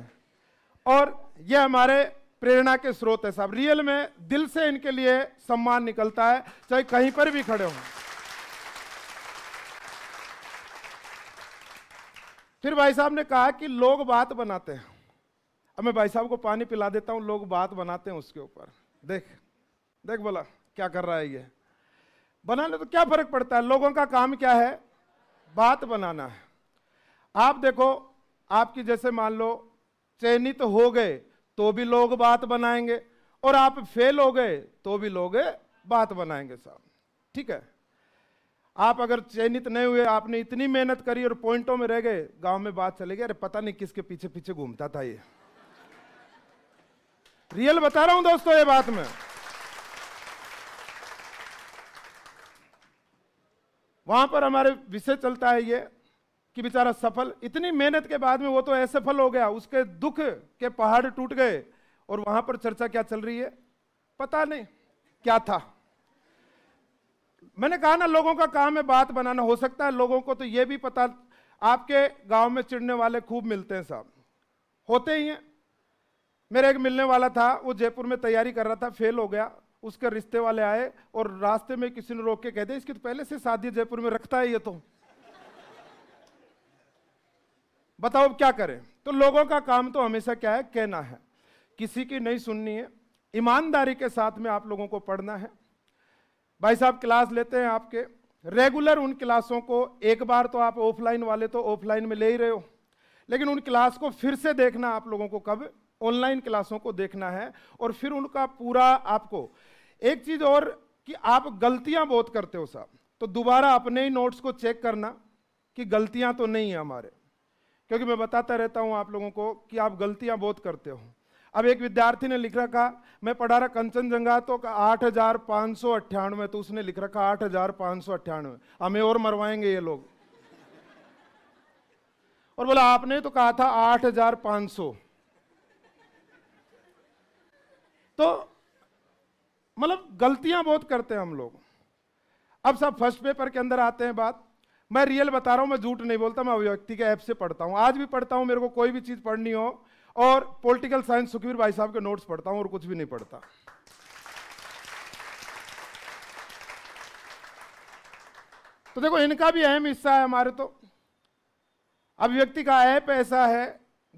और ये हमारे प्रेरणा के स्रोत है साहब रियल में दिल से इनके लिए सम्मान निकलता है चाहे कहीं पर भी खड़े हों फिर भाई साहब ने कहा कि लोग बात बनाते हैं अब मैं भाई साहब को पानी पिला देता हूँ लोग बात बनाते हैं उसके ऊपर देख देख बोला क्या कर रहा है ये बनाने तो क्या फर्क पड़ता है लोगों का काम क्या है बात बनाना है आप देखो आपकी जैसे मान लो चयनित तो हो गए तो भी लोग बात बनाएंगे और आप फेल हो गए तो भी लोग बात बनाएंगे साहब ठीक है आप अगर चयनित नहीं हुए आपने इतनी मेहनत करी और पॉइंटों में रह गए गांव में बात चलेगी अरे पता नहीं किसके पीछे पीछे घूमता था ये रियल बता रहा हूं दोस्तों ये बात में वहां पर हमारे विषय चलता है ये कि बेचारा सफल इतनी मेहनत के बाद में वो तो असफल हो गया उसके दुख के पहाड़ टूट गए और वहां पर चर्चा क्या चल रही है पता नहीं क्या था मैंने कहा ना लोगों का काम है बात बनाना हो सकता है लोगों को तो ये भी पता आपके गांव में चिड़ने वाले खूब मिलते हैं साहब होते ही हैं मेरा एक मिलने वाला था वो जयपुर में तैयारी कर रहा था फेल हो गया उसके रिश्ते वाले आए और रास्ते में किसी ने रोक के कह दिया इसकी तो पहले से शादी जयपुर में रखता है ये तो बताओ अब क्या करें तो लोगों का काम तो हमेशा क्या है कहना है किसी की नहीं सुननी है ईमानदारी के साथ में आप लोगों को पढ़ना है भाई साहब क्लास लेते हैं आपके रेगुलर उन क्लासों को एक बार तो आप ऑफलाइन वाले तो ऑफलाइन में ले ही रहे हो लेकिन उन क्लास को फिर से देखना आप लोगों को कब ऑनलाइन क्लासों को देखना है और फिर उनका पूरा आपको एक चीज़ और कि आप गलतियां बहुत करते हो साहब तो दोबारा अपने ही नोट्स को चेक करना कि गलतियां तो नहीं है हमारे क्योंकि मैं बताता रहता हूं आप लोगों को कि आप गलतियां बहुत करते हो अब एक विद्यार्थी ने लिख रखा मैं पढ़ा रहा कंचनजंगा तो आठ हजार पाँच सौ अट्ठानवे तो उसने लिख रखा आठ हजार पाँच सौ अट्ठानवे हमें और मरवाएंगे ये लोग और बोला आपने तो कहा था आठ हजार पाँच सौ तो मतलब गलतियां बहुत करते हैं हम लोग अब सब फर्स्ट पेपर के अंदर आते हैं बात मैं रियल बता रहा हूं मैं झूठ नहीं बोलता मैं अभिव्यक्ति के ऐप से पढ़ता हूं आज भी पढ़ता हूं मेरे को कोई भी चीज़ पढ़नी हो और पॉलिटिकल साइंस सुखबीर भाई साहब के नोट्स पढ़ता हूं और कुछ भी नहीं पढ़ता तो देखो इनका भी अहम हिस्सा है हमारे तो अभिव्यक्ति का ऐप ऐसा है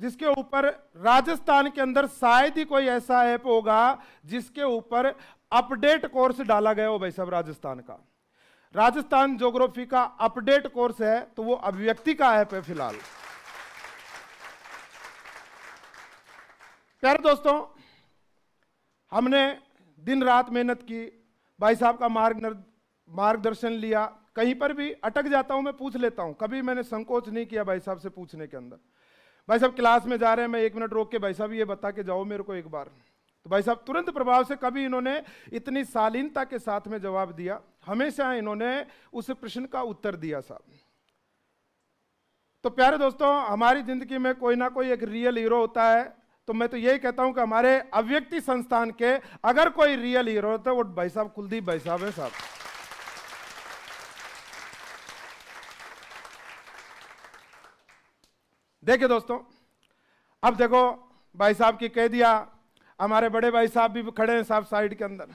जिसके ऊपर राजस्थान के अंदर शायद ही कोई ऐसा ऐप होगा जिसके ऊपर अपडेट कोर्स डाला गया हो भाई साहब राजस्थान का राजस्थान ज्योग्राफी का अपडेट कोर्स है तो वो अभिव्यक्ति का ऐप है फिलहाल प्यारे दोस्तों हमने दिन रात मेहनत की भाई साहब का मार्ग मार्गदर्शन लिया कहीं पर भी अटक जाता हूं मैं पूछ लेता हूं कभी मैंने संकोच नहीं किया भाई साहब से पूछने के अंदर भाई साहब क्लास में जा रहे हैं मैं एक मिनट रोक के भाई साहब ये बता के जाओ मेरे को एक बार तो भाई साहब तुरंत प्रभाव से कभी इन्होंने इतनी शालीनता के साथ में जवाब दिया हमेशा इन्होंने उस प्रश्न का उत्तर दिया साहब तो प्यारे दोस्तों हमारी जिंदगी में कोई ना कोई एक रियल हीरो होता है तो मैं तो यही कहता हूं कि हमारे अव्यक्ति संस्थान के अगर कोई रियल हीरो होता है तो वो भाई साहब कुलदीप भाई साहब है साहब देखिए दोस्तों अब देखो भाई साहब की कह दिया हमारे बड़े भाई साहब भी खड़े हैं साहब साइड के अंदर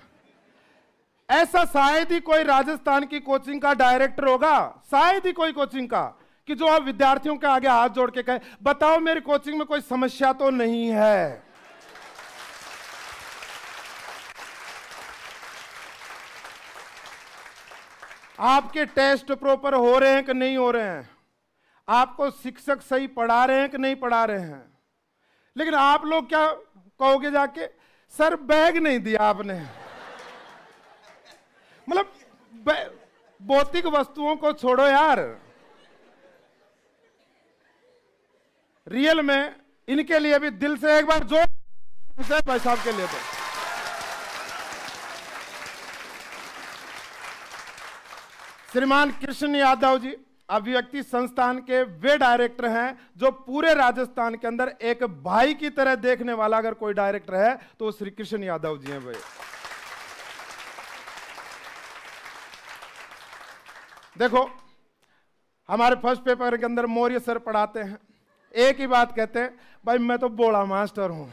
ऐसा शायद ही कोई राजस्थान की कोचिंग का डायरेक्टर होगा शायद ही कोई कोचिंग का कि जो आप विद्यार्थियों के आगे हाथ जोड़ के कहे बताओ मेरी कोचिंग में कोई समस्या तो नहीं है आपके टेस्ट प्रॉपर हो रहे हैं कि नहीं हो रहे हैं आपको शिक्षक सही पढ़ा रहे हैं कि नहीं पढ़ा रहे हैं लेकिन आप लोग क्या कहोगे जाके सर बैग नहीं दिया आपने मतलब भौतिक वस्तुओं को छोड़ो यार रियल में इनके लिए भी दिल से एक बार जो भाई साहब के लिए तो श्रीमान कृष्ण यादव जी अभिव्यक्ति संस्थान के वे डायरेक्टर हैं जो पूरे राजस्थान के अंदर एक भाई की तरह देखने वाला अगर कोई डायरेक्टर है तो श्री कृष्ण यादव जी हैं भाई देखो हमारे फर्स्ट पेपर के अंदर मौर्य सर पढ़ाते हैं एक ही बात कहते हैं भाई मैं तो बोला मास्टर हूं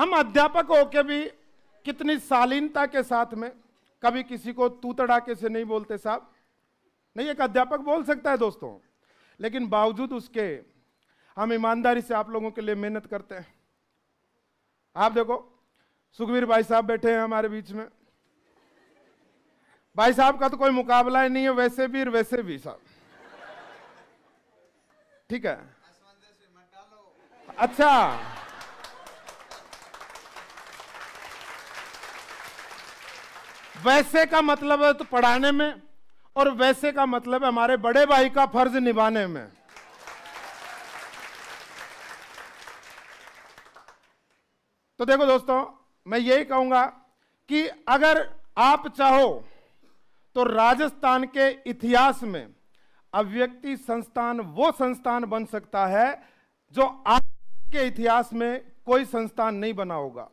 हम अध्यापक होके भी कितनी शालीनता के साथ में कभी किसी को तू तड़ाके से नहीं बोलते साहब नहीं एक अध्यापक बोल सकता है दोस्तों लेकिन बावजूद उसके हम ईमानदारी से आप लोगों के लिए मेहनत करते हैं आप देखो सुखवीर भाई साहब बैठे हैं हमारे बीच में भाई साहब का तो कोई मुकाबला ही नहीं है वैसे भी वैसे भी साहब ठीक है अच्छा वैसे का मतलब है तो पढ़ाने में और वैसे का मतलब है हमारे बड़े भाई का फर्ज निभाने में तो देखो दोस्तों मैं यही कहूंगा कि अगर आप चाहो तो राजस्थान के इतिहास में अव्यक्ति संस्थान वो संस्थान बन सकता है जो आज के इतिहास में कोई संस्थान नहीं बना होगा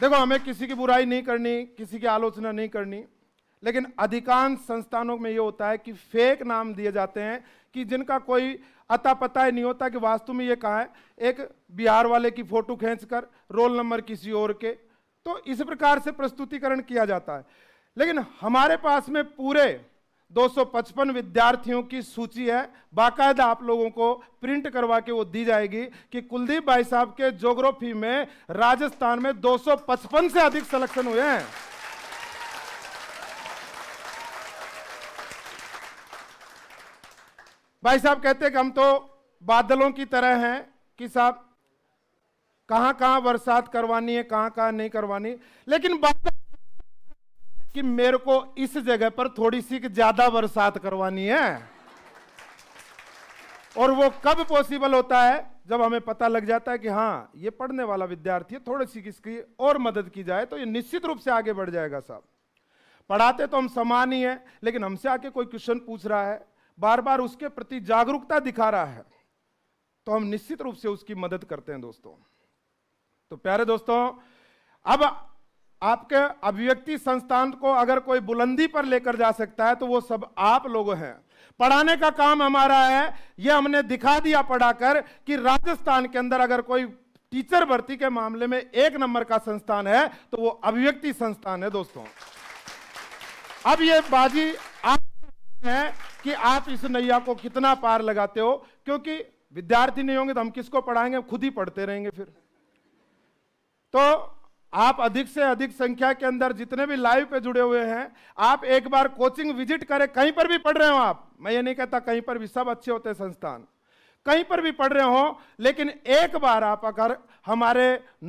देखो हमें किसी की बुराई नहीं करनी किसी की आलोचना नहीं करनी लेकिन अधिकांश संस्थानों में ये होता है कि फेक नाम दिए जाते हैं कि जिनका कोई अता पता ही नहीं होता कि वास्तव में ये कहाँ है एक बिहार वाले की फोटो खींचकर रोल नंबर किसी और के तो इस प्रकार से प्रस्तुतिकरण किया जाता है लेकिन हमारे पास में पूरे 255 विद्यार्थियों की सूची है बाकायदा आप लोगों को प्रिंट करवा के वो दी जाएगी कि कुलदीप भाई साहब के जोग्राफी में राजस्थान में 255 से अधिक सिलेक्शन हुए हैं भाई साहब कहते हैं कि हम तो बादलों की तरह हैं कि साहब कहां कहां बरसात करवानी है कहां कहां नहीं करवानी लेकिन बादल कि मेरे को इस जगह पर थोड़ी सी ज्यादा बरसात करवानी है और वो कब पॉसिबल होता है जब हमें पता लग जाता है कि हाँ ये पढ़ने वाला विद्यार्थी है थोड़ी सी किसकी और मदद की जाए तो ये निश्चित रूप से आगे बढ़ जाएगा साहब पढ़ाते तो हम समान ही है लेकिन हमसे आके कोई क्वेश्चन पूछ रहा है बार बार उसके प्रति जागरूकता दिखा रहा है तो हम निश्चित रूप से उसकी मदद करते हैं दोस्तों तो प्यारे दोस्तों अब आपके अभिव्यक्ति संस्थान को अगर कोई बुलंदी पर लेकर जा सकता है तो वो सब आप लोग हैं पढ़ाने का काम हमारा है ये हमने दिखा दिया पढ़ाकर कि राजस्थान के अंदर अगर कोई टीचर भर्ती के मामले में एक नंबर का संस्थान है तो वो अभिव्यक्ति संस्थान है दोस्तों अब ये बाजी आप है कि आप इस नैया को कितना पार लगाते हो क्योंकि विद्यार्थी नहीं होंगे तो हम किसको पढ़ाएंगे खुद ही पढ़ते रहेंगे फिर तो आप अधिक से अधिक संख्या के अंदर जितने भी लाइव पे जुड़े हुए हैं आप एक बार कोचिंग विजिट करें कहीं पर भी पढ़ रहे हो आप मैं ये नहीं कहता कहीं पर भी सब अच्छे होते हैं संस्थान कहीं पर भी पढ़ रहे हो लेकिन एक बार आप अगर हमारे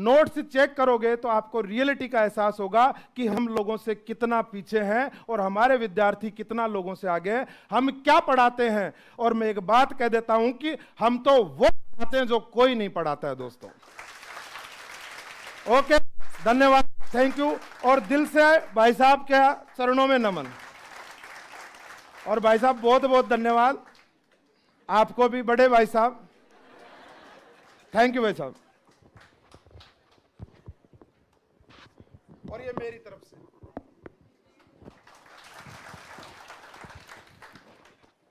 नोट्स चेक करोगे तो आपको रियलिटी का एहसास होगा कि हम लोगों से कितना पीछे हैं और हमारे विद्यार्थी कितना लोगों से आगे हम क्या पढ़ाते हैं और मैं एक बात कह देता हूं कि हम तो वो पढ़ाते हैं जो कोई नहीं पढ़ाता है दोस्तों ओके okay. धन्यवाद थैंक यू और दिल से भाई साहब के चरणों में नमन और भाई साहब बहुत बहुत धन्यवाद आपको भी बड़े भाई साहब थैंक यू भाई साहब और ये मेरी तरफ से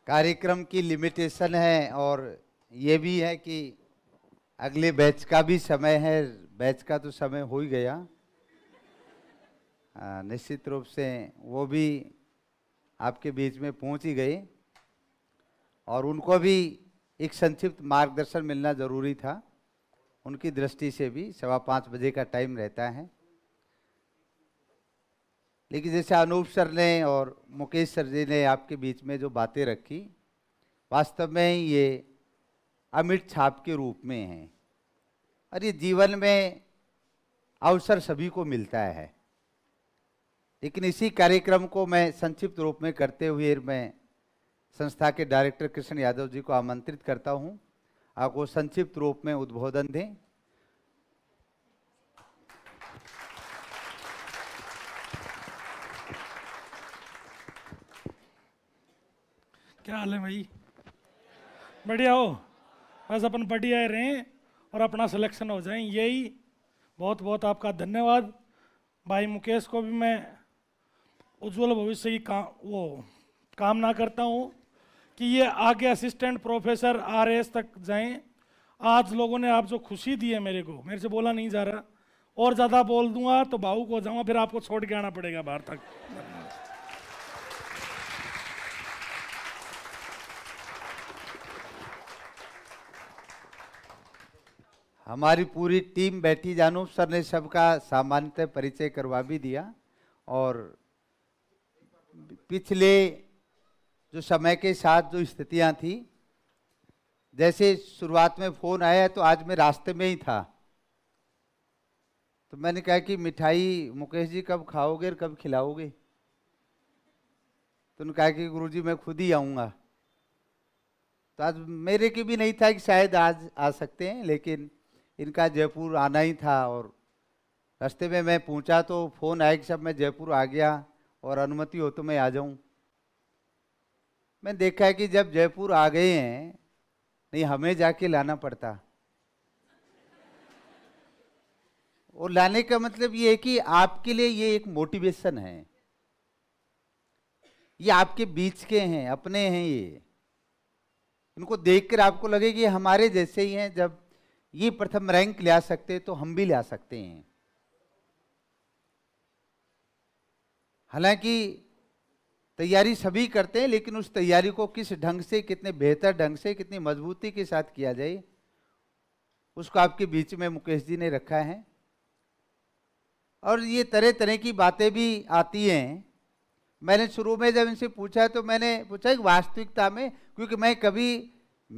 कार्यक्रम की लिमिटेशन है और ये भी है कि अगले बैच का भी समय है बैच का तो समय हो ही गया निश्चित रूप से वो भी आपके बीच में पहुंच ही गए और उनको भी एक संक्षिप्त मार्गदर्शन मिलना ज़रूरी था उनकी दृष्टि से भी सवा पाँच बजे का टाइम रहता है लेकिन जैसे अनूप सर ने और मुकेश सर जी ने आपके बीच में जो बातें रखी वास्तव में ये अमिट छाप के रूप में हैं अरे जीवन में अवसर सभी को मिलता है लेकिन इसी कार्यक्रम को मैं संक्षिप्त रूप में करते हुए मैं संस्था के डायरेक्टर कृष्ण यादव जी को आमंत्रित करता हूँ आपको संक्षिप्त रूप में उद्बोधन दें क्या हाल है भाई बढ़िया हो बस अपन बढ़िया रहे और अपना सिलेक्शन हो जाए यही बहुत बहुत आपका धन्यवाद भाई मुकेश को भी मैं उज्जवल भविष्य की का वो कामना करता हूँ कि ये आगे असिस्टेंट प्रोफेसर आर एस तक जाएं आज लोगों ने आप जो खुशी दी है मेरे को मेरे से बोला नहीं जा रहा और ज़्यादा बोल दूंगा तो भावुक हो जाऊँगा फिर आपको छोड़ के आना पड़ेगा बाहर तक हमारी पूरी टीम बैठी जानू सर ने सबका सामान्यतः परिचय करवा भी दिया और पिछले जो समय के साथ जो स्थितियां थी जैसे शुरुआत में फ़ोन आया तो आज मैं रास्ते में ही था तो मैंने कहा कि मिठाई मुकेश जी कब खाओगे और कब खिलाओगे तो उन्होंने कहा कि गुरु जी मैं खुद ही आऊँगा तो आज मेरे की भी नहीं था कि शायद आज आ सकते हैं लेकिन इनका जयपुर आना ही था और रास्ते में मैं पहुंचा तो फ़ोन आया कि सब मैं जयपुर आ गया और अनुमति हो तो मैं आ जाऊं मैं देखा है कि जब जयपुर आ गए हैं नहीं हमें जाके लाना पड़ता और लाने का मतलब ये है कि आपके लिए ये एक मोटिवेशन है ये आपके बीच के हैं अपने हैं ये इनको देखकर आपको लगे कि हमारे जैसे ही हैं जब ये प्रथम रैंक ले सकते तो हम भी ले सकते हैं हालांकि तैयारी सभी करते हैं लेकिन उस तैयारी को किस ढंग से कितने बेहतर ढंग से कितनी मजबूती के साथ किया जाए उसको आपके बीच में मुकेश जी ने रखा है और ये तरह तरह की बातें भी आती हैं मैंने शुरू में जब इनसे पूछा तो मैंने पूछा एक वास्तविकता में क्योंकि मैं कभी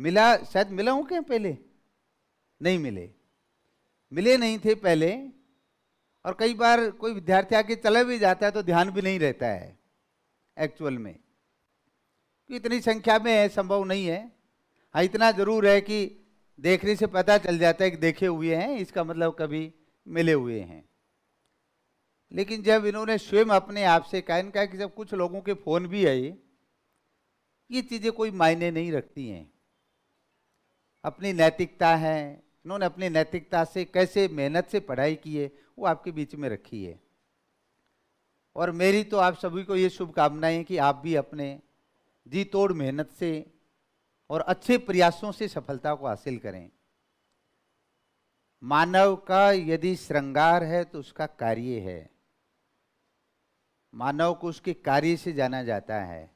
मिला शायद मिला हूँ क्या पहले नहीं मिले मिले नहीं थे पहले और कई बार कोई विद्यार्थी आके चला भी जाता है तो ध्यान भी नहीं रहता है एक्चुअल में कि तो इतनी संख्या में है संभव नहीं है हाँ इतना ज़रूर है कि देखने से पता चल जाता है कि देखे हुए हैं इसका मतलब कभी मिले हुए हैं लेकिन जब इन्होंने स्वयं अपने आप से कहा इनका कि जब कुछ लोगों के फ़ोन भी आए ये चीज़ें कोई मायने नहीं रखती हैं अपनी नैतिकता है उन्होंने अपनी नैतिकता से कैसे मेहनत से पढ़ाई की है वो आपके बीच में रखी है और मेरी तो आप सभी को ये शुभकामनाएं कि आप भी अपने जी तोड़ मेहनत से और अच्छे प्रयासों से सफलता को हासिल करें मानव का यदि श्रृंगार है तो उसका कार्य है मानव को उसके कार्य से जाना जाता है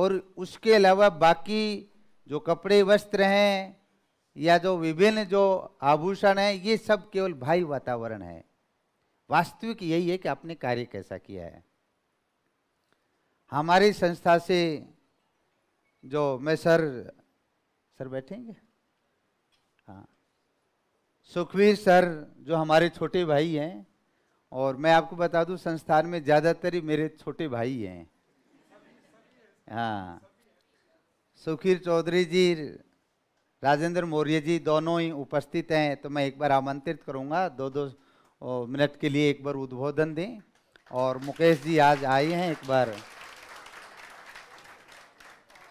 और उसके अलावा बाकी जो कपड़े वस्त्र हैं या जो विभिन्न जो आभूषण है ये सब केवल भाई वातावरण है वास्तविक यही है कि आपने कार्य कैसा किया है हमारी संस्था से जो मैं सर सर बैठेंगे हाँ सुखवीर सर जो हमारे छोटे भाई हैं और मैं आपको बता दूं संस्थान में ज़्यादातर ही मेरे छोटे भाई हैं हाँ सुखीर चौधरी जी राजेंद्र मौर्य जी दोनों ही उपस्थित हैं तो मैं एक बार आमंत्रित करूंगा दो दो मिनट के लिए एक बार उद्बोधन दें और मुकेश जी आज आए हैं एक बार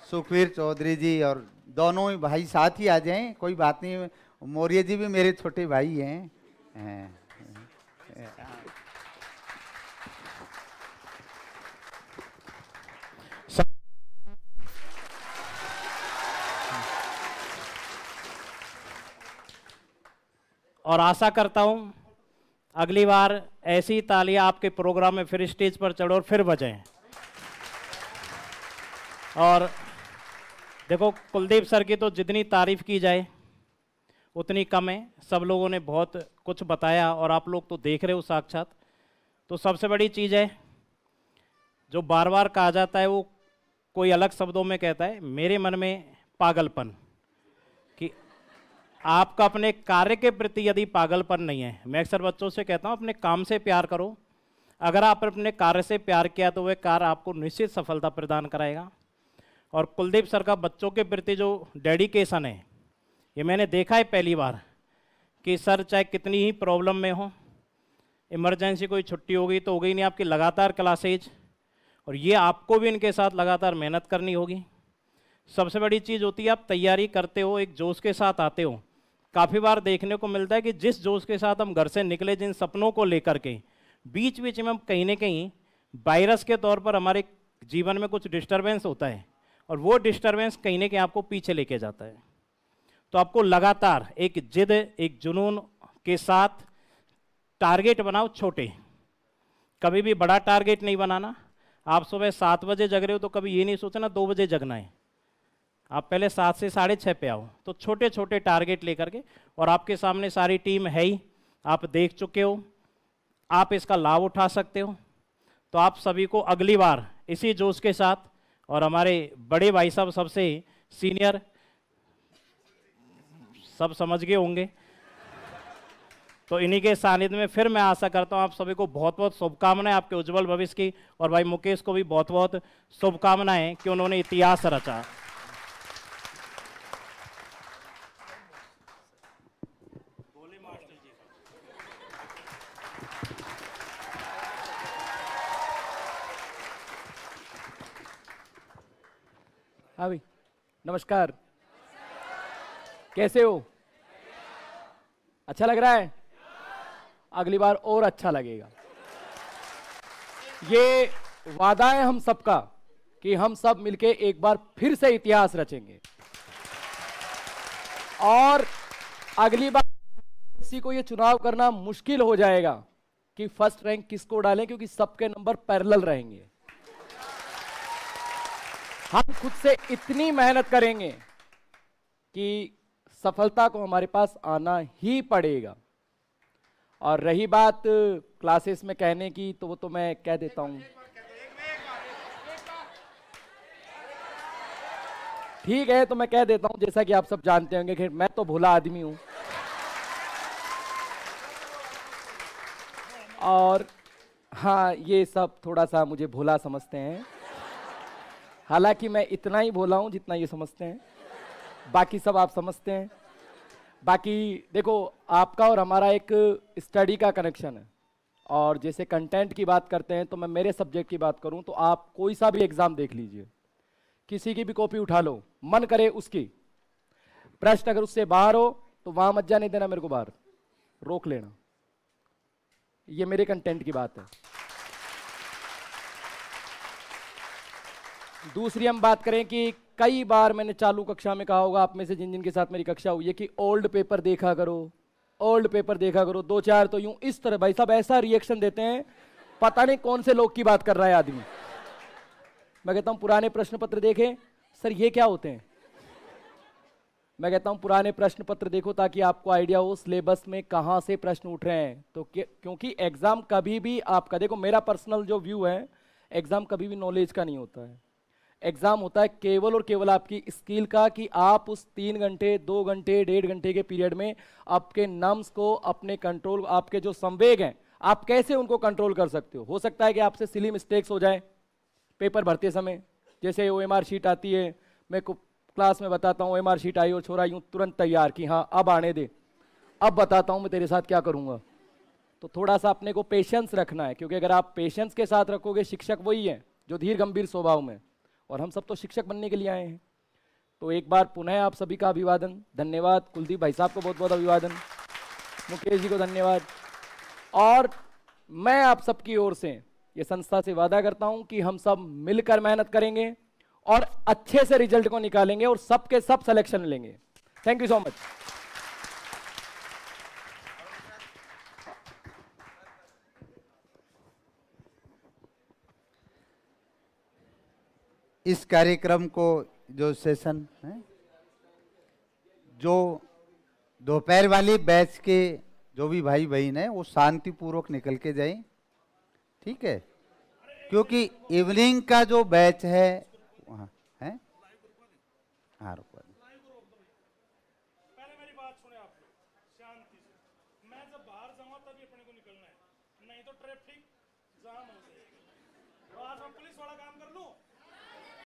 सुखवीर चौधरी जी और दोनों ही भाई साथ ही आ जाएं कोई बात नहीं मौर्य जी भी मेरे छोटे भाई हैं और आशा करता हूँ अगली बार ऐसी तालियां आपके प्रोग्राम में फिर स्टेज पर चढ़ो और फिर बजें और देखो कुलदीप सर की तो जितनी तारीफ की जाए उतनी कम है सब लोगों ने बहुत कुछ बताया और आप लोग तो देख रहे हो साक्षात तो सबसे बड़ी चीज़ है जो बार बार कहा जाता है वो कोई अलग शब्दों में कहता है मेरे मन में पागलपन आपका अपने कार्य के प्रति यदि पागलपन नहीं है मैं अक्सर बच्चों से कहता हूँ अपने काम से प्यार करो अगर आप अपने कार्य से प्यार किया तो वह कार्य आपको निश्चित सफलता प्रदान कराएगा और कुलदीप सर का बच्चों के प्रति जो डेडिकेशन है ये मैंने देखा है पहली बार कि सर चाहे कितनी ही प्रॉब्लम में हो इमरजेंसी कोई छुट्टी हो गई तो हो गई नहीं आपकी लगातार क्लासेज और ये आपको भी इनके साथ लगातार मेहनत करनी होगी सबसे बड़ी चीज़ होती है आप तैयारी करते हो एक जोश के साथ आते हो काफ़ी बार देखने को मिलता है कि जिस जोश के साथ हम घर से निकले जिन सपनों को लेकर के बीच बीच में हम कहीं ना कहीं वायरस के तौर पर हमारे जीवन में कुछ डिस्टर्बेंस होता है और वो डिस्टर्बेंस कहीं ना कहीं आपको पीछे लेके जाता है तो आपको लगातार एक जिद एक जुनून के साथ टारगेट बनाओ छोटे कभी भी बड़ा टारगेट नहीं बनाना आप सुबह सात बजे जग रहे हो तो कभी ये नहीं सोचना दो बजे जगना है आप पहले सात से साढ़े छः पे आओ तो छोटे छोटे टारगेट लेकर के और आपके सामने सारी टीम है ही आप देख चुके हो आप इसका लाभ उठा सकते हो तो आप सभी को अगली बार इसी जोश के साथ और हमारे बड़े भाई साहब सबसे सीनियर सब समझ गए होंगे तो इन्हीं के सानिध्य में फिर मैं आशा करता हूँ आप सभी को बहुत बहुत शुभकामनाएं आपके उज्जवल भविष्य की और भाई मुकेश को भी बहुत बहुत शुभकामनाएं कि उन्होंने इतिहास रचा हाँ भाई नमस्कार कैसे हो अच्छा लग रहा है अगली बार और अच्छा लगेगा ये वादा है हम सबका कि हम सब मिलके एक बार फिर से इतिहास रचेंगे और अगली बार किसी को ये चुनाव करना मुश्किल हो जाएगा कि फर्स्ट रैंक किसको डालें क्योंकि सबके नंबर पैरेलल रहेंगे हम खुद से इतनी मेहनत करेंगे कि सफलता को हमारे पास आना ही पड़ेगा और रही बात क्लासेस में कहने की तो वो तो मैं कह देता हूं ठीक है तो मैं कह देता हूं जैसा कि आप सब जानते होंगे कि मैं तो भोला आदमी हूं और हाँ ये सब थोड़ा सा मुझे भोला समझते हैं हालांकि मैं इतना ही बोला हूँ जितना ये समझते हैं बाकी सब आप समझते हैं बाकी देखो आपका और हमारा एक स्टडी का कनेक्शन है और जैसे कंटेंट की बात करते हैं तो मैं मेरे सब्जेक्ट की बात करूं तो आप कोई सा भी एग्ज़ाम देख लीजिए किसी की भी कॉपी उठा लो मन करे उसकी प्रश्न अगर उससे बाहर हो तो वहाँ मत जाने देना मेरे को बाहर रोक लेना ये मेरे कंटेंट की बात है दूसरी हम बात करें कि कई बार मैंने चालू कक्षा में कहा होगा आप में से जिन जिन के साथ मेरी कक्षा हुई है कि ओल्ड पेपर देखा करो ओल्ड पेपर देखा करो दो चार तो यूं इस तरह भाई साहब ऐसा रिएक्शन देते हैं पता नहीं कौन से लोग की बात कर रहा है आदमी मैं कहता हूं पुराने प्रश्न पत्र देखें सर ये क्या होते हैं मैं कहता हूं पुराने प्रश्न पत्र देखो ताकि आपको आइडिया हो सिलेबस में कहां से प्रश्न उठ रहे हैं तो क्योंकि एग्जाम कभी भी आपका देखो मेरा पर्सनल जो व्यू है एग्जाम कभी भी नॉलेज का नहीं होता है एग्जाम होता है केवल और केवल आपकी स्किल का कि आप उस तीन घंटे दो घंटे डेढ़ घंटे के पीरियड में आपके नम्स को अपने कंट्रोल आपके जो संवेग हैं आप कैसे उनको कंट्रोल कर सकते हो हो सकता है कि आपसे सिली मिस्टेक्स हो जाए पेपर भरते समय जैसे ओ एम शीट आती है मैं क्लास में बताता हूँ ओ एम शीट आई और छोरा यूँ तुरंत तैयार कि हाँ अब आने दे अब बताता हूँ मैं तेरे साथ क्या करूँगा तो थोड़ा सा अपने को पेशेंस रखना है क्योंकि अगर आप पेशेंस के साथ रखोगे शिक्षक वही है जो धीर गंभीर स्वभाव में और हम सब तो शिक्षक बनने के लिए आए हैं तो एक बार पुनः आप सभी का अभिवादन धन्यवाद कुलदीप भाई साहब को बहुत बहुत अभिवादन मुकेश जी को धन्यवाद और मैं आप सबकी ओर से ये संस्था से वादा करता हूं कि हम सब मिलकर मेहनत करेंगे और अच्छे से रिजल्ट को निकालेंगे और सबके सब सिलेक्शन लेंगे थैंक यू सो मच इस कार्यक्रम को जो सेशन है जो दोपहर वाले बैच के जो भी भाई बहन है वो शांतिपूर्वक निकल के जाएं ठीक है क्योंकि इवनिंग का जो बैच है वहाँ है हाँ रुको